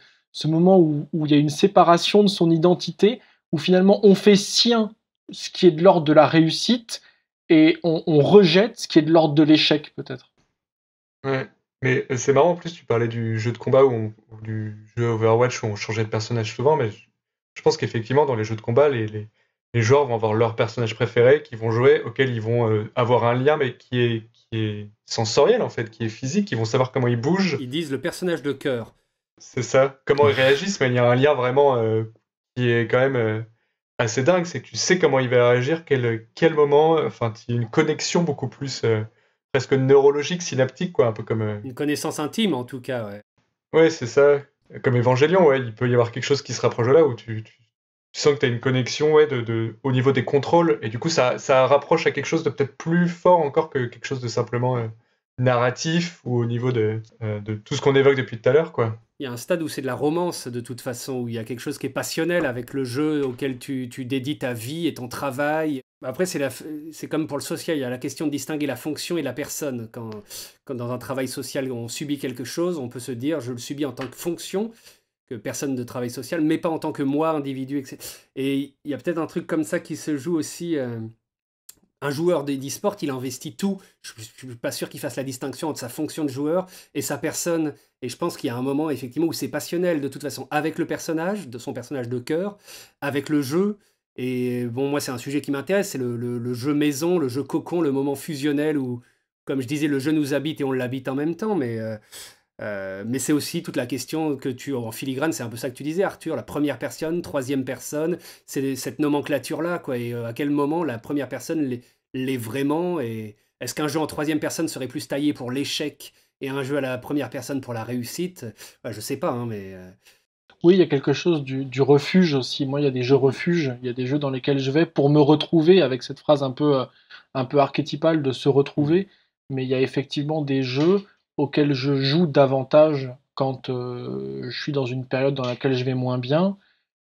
moment où, il y a une séparation de son identité, où finalement on fait sien ce qui est de l'ordre de la réussite et on, rejette ce qui est de l'ordre de l'échec peut-être. Ouais. Mais euh, c'est marrant en plus, tu parlais du jeu de combat ou du jeu Overwatch où on changeait de personnage souvent, mais je, pense qu'effectivement dans les jeux de combat, les, les, les, joueurs vont avoir leur personnage préféré qu'ils vont jouer, auquel ils vont euh, avoir un lien, mais qui est, qui est sensoriel en fait, qui est physique, ils vont savoir comment ils bougent. Ils disent le personnage de cœur. C'est ça, comment ils réagissent, mais il y a un lien vraiment euh, qui est quand même assez dingue, c'est que tu sais comment il va réagir, quel, quel moment, enfin, tu une connexion beaucoup plus presque neurologique, synaptique, quoi, un peu comme. Euh, une connaissance intime, en tout cas, ouais. Ouais, c'est ça. Comme Évangélion, ouais, il peut y avoir quelque chose qui se rapproche de là où tu, sens que tu as une connexion ouais, de, au niveau des contrôles, et du coup, ça, rapproche à quelque chose de peut-être plus fort encore que quelque chose de simplement euh, narratif ou au niveau de, euh, de tout ce qu'on évoque depuis tout à l'heure, quoi il y a un stade où c'est de la romance de toute façon, où il y a quelque chose qui est passionnel avec le jeu auquel tu, tu dédies ta vie et ton travail. Après, c'est, c'est comme pour le social, il y a la question de distinguer la fonction et la personne. Quand, quand dans un travail social, on subit quelque chose, on peut se dire, je le subis en tant que fonction, que personne de travail social, mais pas en tant que moi, individu, etc. Et il y a peut-être un truc comme ça qui se joue aussi. Euh, un joueur e sports il investit tout. Je ne suis pas sûr qu'il fasse la distinction entre sa fonction de joueur et sa personne. Et je pense qu'il y a un moment, effectivement, où c'est passionnel, de toute façon, avec le personnage, de son personnage de cœur, avec le jeu. Et bon, moi, c'est un sujet qui m'intéresse, c'est le, jeu maison, le jeu cocon, le moment fusionnel où, comme je disais, le jeu nous habite et on l'habite en même temps. Mais euh, euh, mais c'est aussi toute la question que tu, en filigrane, c'est un peu ça que tu disais, Arthur, la première personne, troisième personne, c'est cette nomenclature-là, quoi. Et euh, à quel moment la première personne l'est vraiment Et est-ce qu'un jeu en troisième personne serait plus taillé pour l'échec et un jeu à la première personne pour la réussite bah, Je sais pas, hein, mais. Euh. Oui, il y a quelque chose du, du, refuge aussi. Moi, il y a des jeux refuge, il y a des jeux dans lesquels je vais pour me retrouver, avec cette phrase un peu, un peu archétypale de se retrouver. Mais il y a effectivement des jeux auxquels je joue davantage quand euh, je suis dans une période dans laquelle je vais moins bien.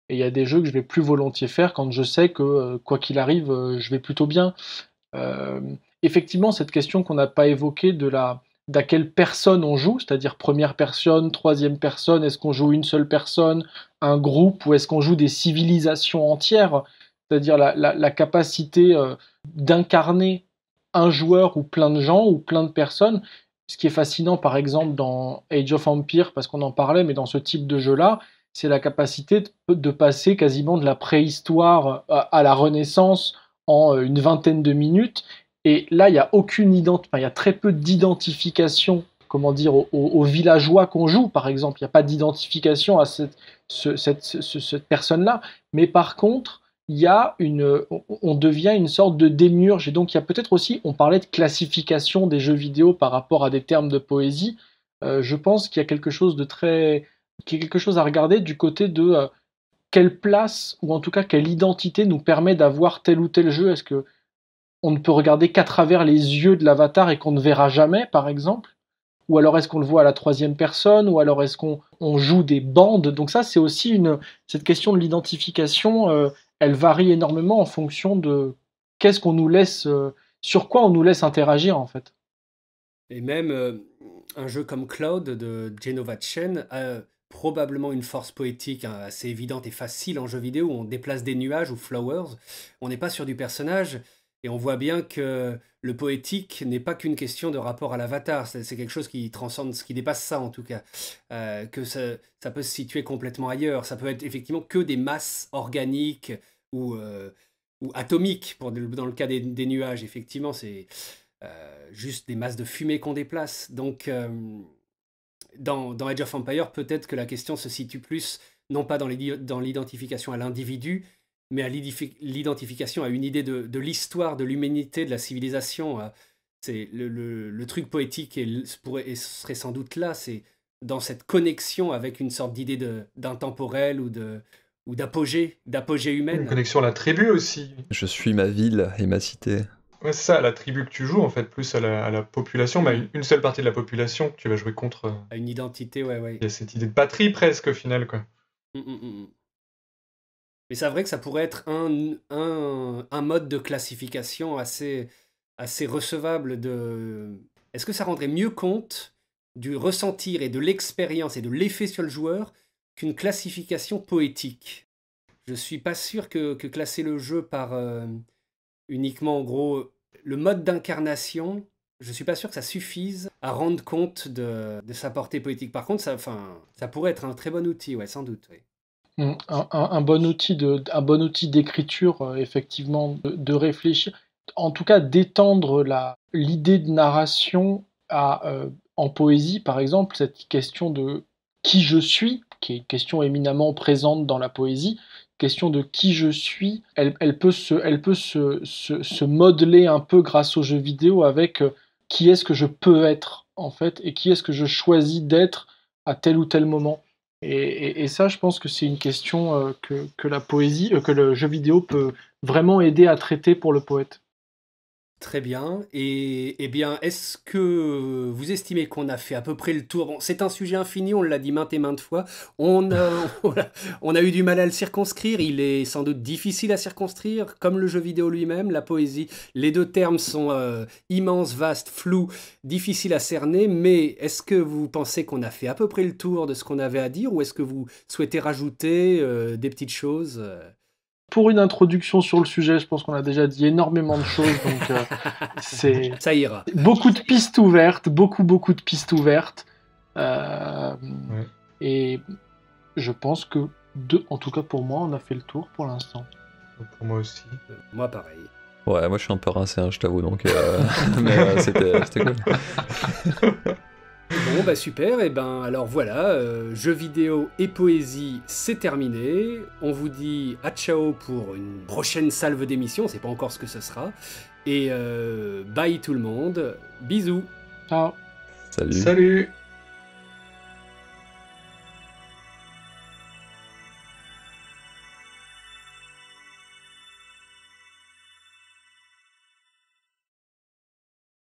Et il y a des jeux que je vais plus volontiers faire quand je sais que, euh, quoi qu'il arrive, euh, je vais plutôt bien. effectivement, cette question qu'on n'a pas évoquée de la d'à quelle personne on joue, c'est-à-dire première personne, troisième personne, est-ce qu'on joue une seule personne, un groupe, ou est-ce qu'on joue des civilisations entières, c'est-à-dire la, la, la, capacité d'incarner un joueur ou plein de gens ou plein de personnes, ce qui est fascinant, par exemple, dans Age of Empire, parce qu'on en parlait, mais dans ce type de jeu-là, c'est la capacité de, passer quasiment de la préhistoire euh, à, la Renaissance en euh, une vingtaine de minutes. Et là, il y a aucune il y a très peu d'identification, comment dire, aux, villageois qu'on joue, par exemple. Il n'y a pas d'identification à cette personne-là. Mais par contre, il y a une, on devient une sorte de démiurge. Et donc, il y a peut-être aussi, on parlait de classification des jeux vidéo par rapport à des termes de poésie. Euh, je pense qu'il y a quelque chose de très, quelque chose à regarder du côté de euh, quelle place ou en tout cas quelle identité nous permet d'avoir tel ou tel jeu. Est-ce que on ne peut regarder qu'à travers les yeux de l'avatar et qu'on ne verra jamais, par exemple Ou alors est-ce qu'on le voit à la troisième personne Ou alors est-ce qu'on on joue des bandes Donc ça, c'est aussi une, cette question de l'identification. Euh, elle varie énormément en fonction de qu'est-ce qu'on nous laisse, euh, sur quoi on nous laisse interagir en fait. Et même euh, un jeu comme Cloud de Genova Chen a euh, probablement une force poétique hein, assez évidente et facile en jeu vidéo où on déplace des nuages ou flowers. On n'est pas sur du personnage, et on voit bien que le poétique n'est pas qu'une question de rapport à l'avatar, c'est quelque chose qui transcende, qui dépasse ça en tout cas, euh, que ça, peut se situer complètement ailleurs, ça peut être effectivement que des masses organiques ou, euh, ou atomiques, pour, dans le cas des, nuages, effectivement, c'est euh, juste des masses de fumée qu'on déplace. Donc dans, dans Age of Empire, peut-être que la question se situe plus non pas dans l'identification à l'individu, mais à l'identification, à une idée de, l'histoire, de l'humanité, de la civilisation. Euh, c'est le, truc poétique et, et serait sans doute là, c'est dans cette connexion avec une sorte d'idée d'intemporel ou de ou d'apogée, d'apogée humaine. Une connexion à la tribu aussi. Je suis ma ville et ma cité. Ouais, c'est ça, la tribu que tu joues, en fait, plus à la, population, mais une, une, seule partie de la population que tu vas jouer contre. Euh, à une identité, ouais, ouais. Il y a cette idée de patrie presque au final, quoi. Hum, hum, hum, mais c'est vrai que ça pourrait être un, mode de classification assez, assez recevable. De... Est-ce que ça rendrait mieux compte du ressentir et de l'expérience et de l'effet sur le joueur qu'une classification poétique Je ne suis pas sûr que, classer le jeu par euh, uniquement, en gros, le mode d'incarnation, je suis pas sûr que ça suffise à rendre compte de, sa portée poétique. Par contre, ça, ça pourrait être un très bon outil, ouais, sans doute. Mm. Un, bon outil bon outil d'écriture, euh, effectivement, de, réfléchir, en tout cas d'étendre la, l'idée de narration à, euh, en poésie, par exemple, cette question de qui je suis, qui est une question éminemment présente dans la poésie, question de qui je suis, elle, peut, se, elle peut se, modeler un peu grâce aux jeux vidéo avec euh, qui est-ce que je peux être, en fait, et qui est-ce que je choisis d'être à tel ou tel moment. Et, ça, je pense que c'est une question euh, que, que, la poésie, euh, que le jeu vidéo peut vraiment aider à traiter pour le poète. Très bien. Et, eh bien, est-ce que vous estimez qu'on a fait à peu près le tour C'est un sujet infini, on l'a dit maintes et maintes fois. On euh, a, (laughs) on a, eu du mal à le circonscrire. Il est sans doute difficile à circonscrire, comme le jeu vidéo lui-même, la poésie. Les deux termes sont euh, immenses, vastes, flous, difficiles à cerner. Mais est-ce que vous pensez qu'on a fait à peu près le tour de ce qu'on avait à dire ou est-ce que vous souhaitez rajouter euh, des petites choses pour une introduction sur le sujet, je pense qu'on a déjà dit énormément de choses, donc euh, (laughs) c'est ça ira. Beaucoup de pistes ouvertes, beaucoup beaucoup de pistes ouvertes, euh, et je pense que en tout cas pour moi, on a fait le tour pour l'instant. Pour moi aussi. Moi pareil. Ouais, moi je suis un peu rincé, hein, je t'avoue donc, euh, (laughs) mais c'était cool. (laughs) Bon bah super, et eh ben alors voilà, euh, jeux vidéo et poésie, c'est terminé. On vous dit à ciao pour une prochaine salve d'émission, on sait pas encore ce que ce sera. Et euh, bye tout le monde, bisous. Salut. Salut.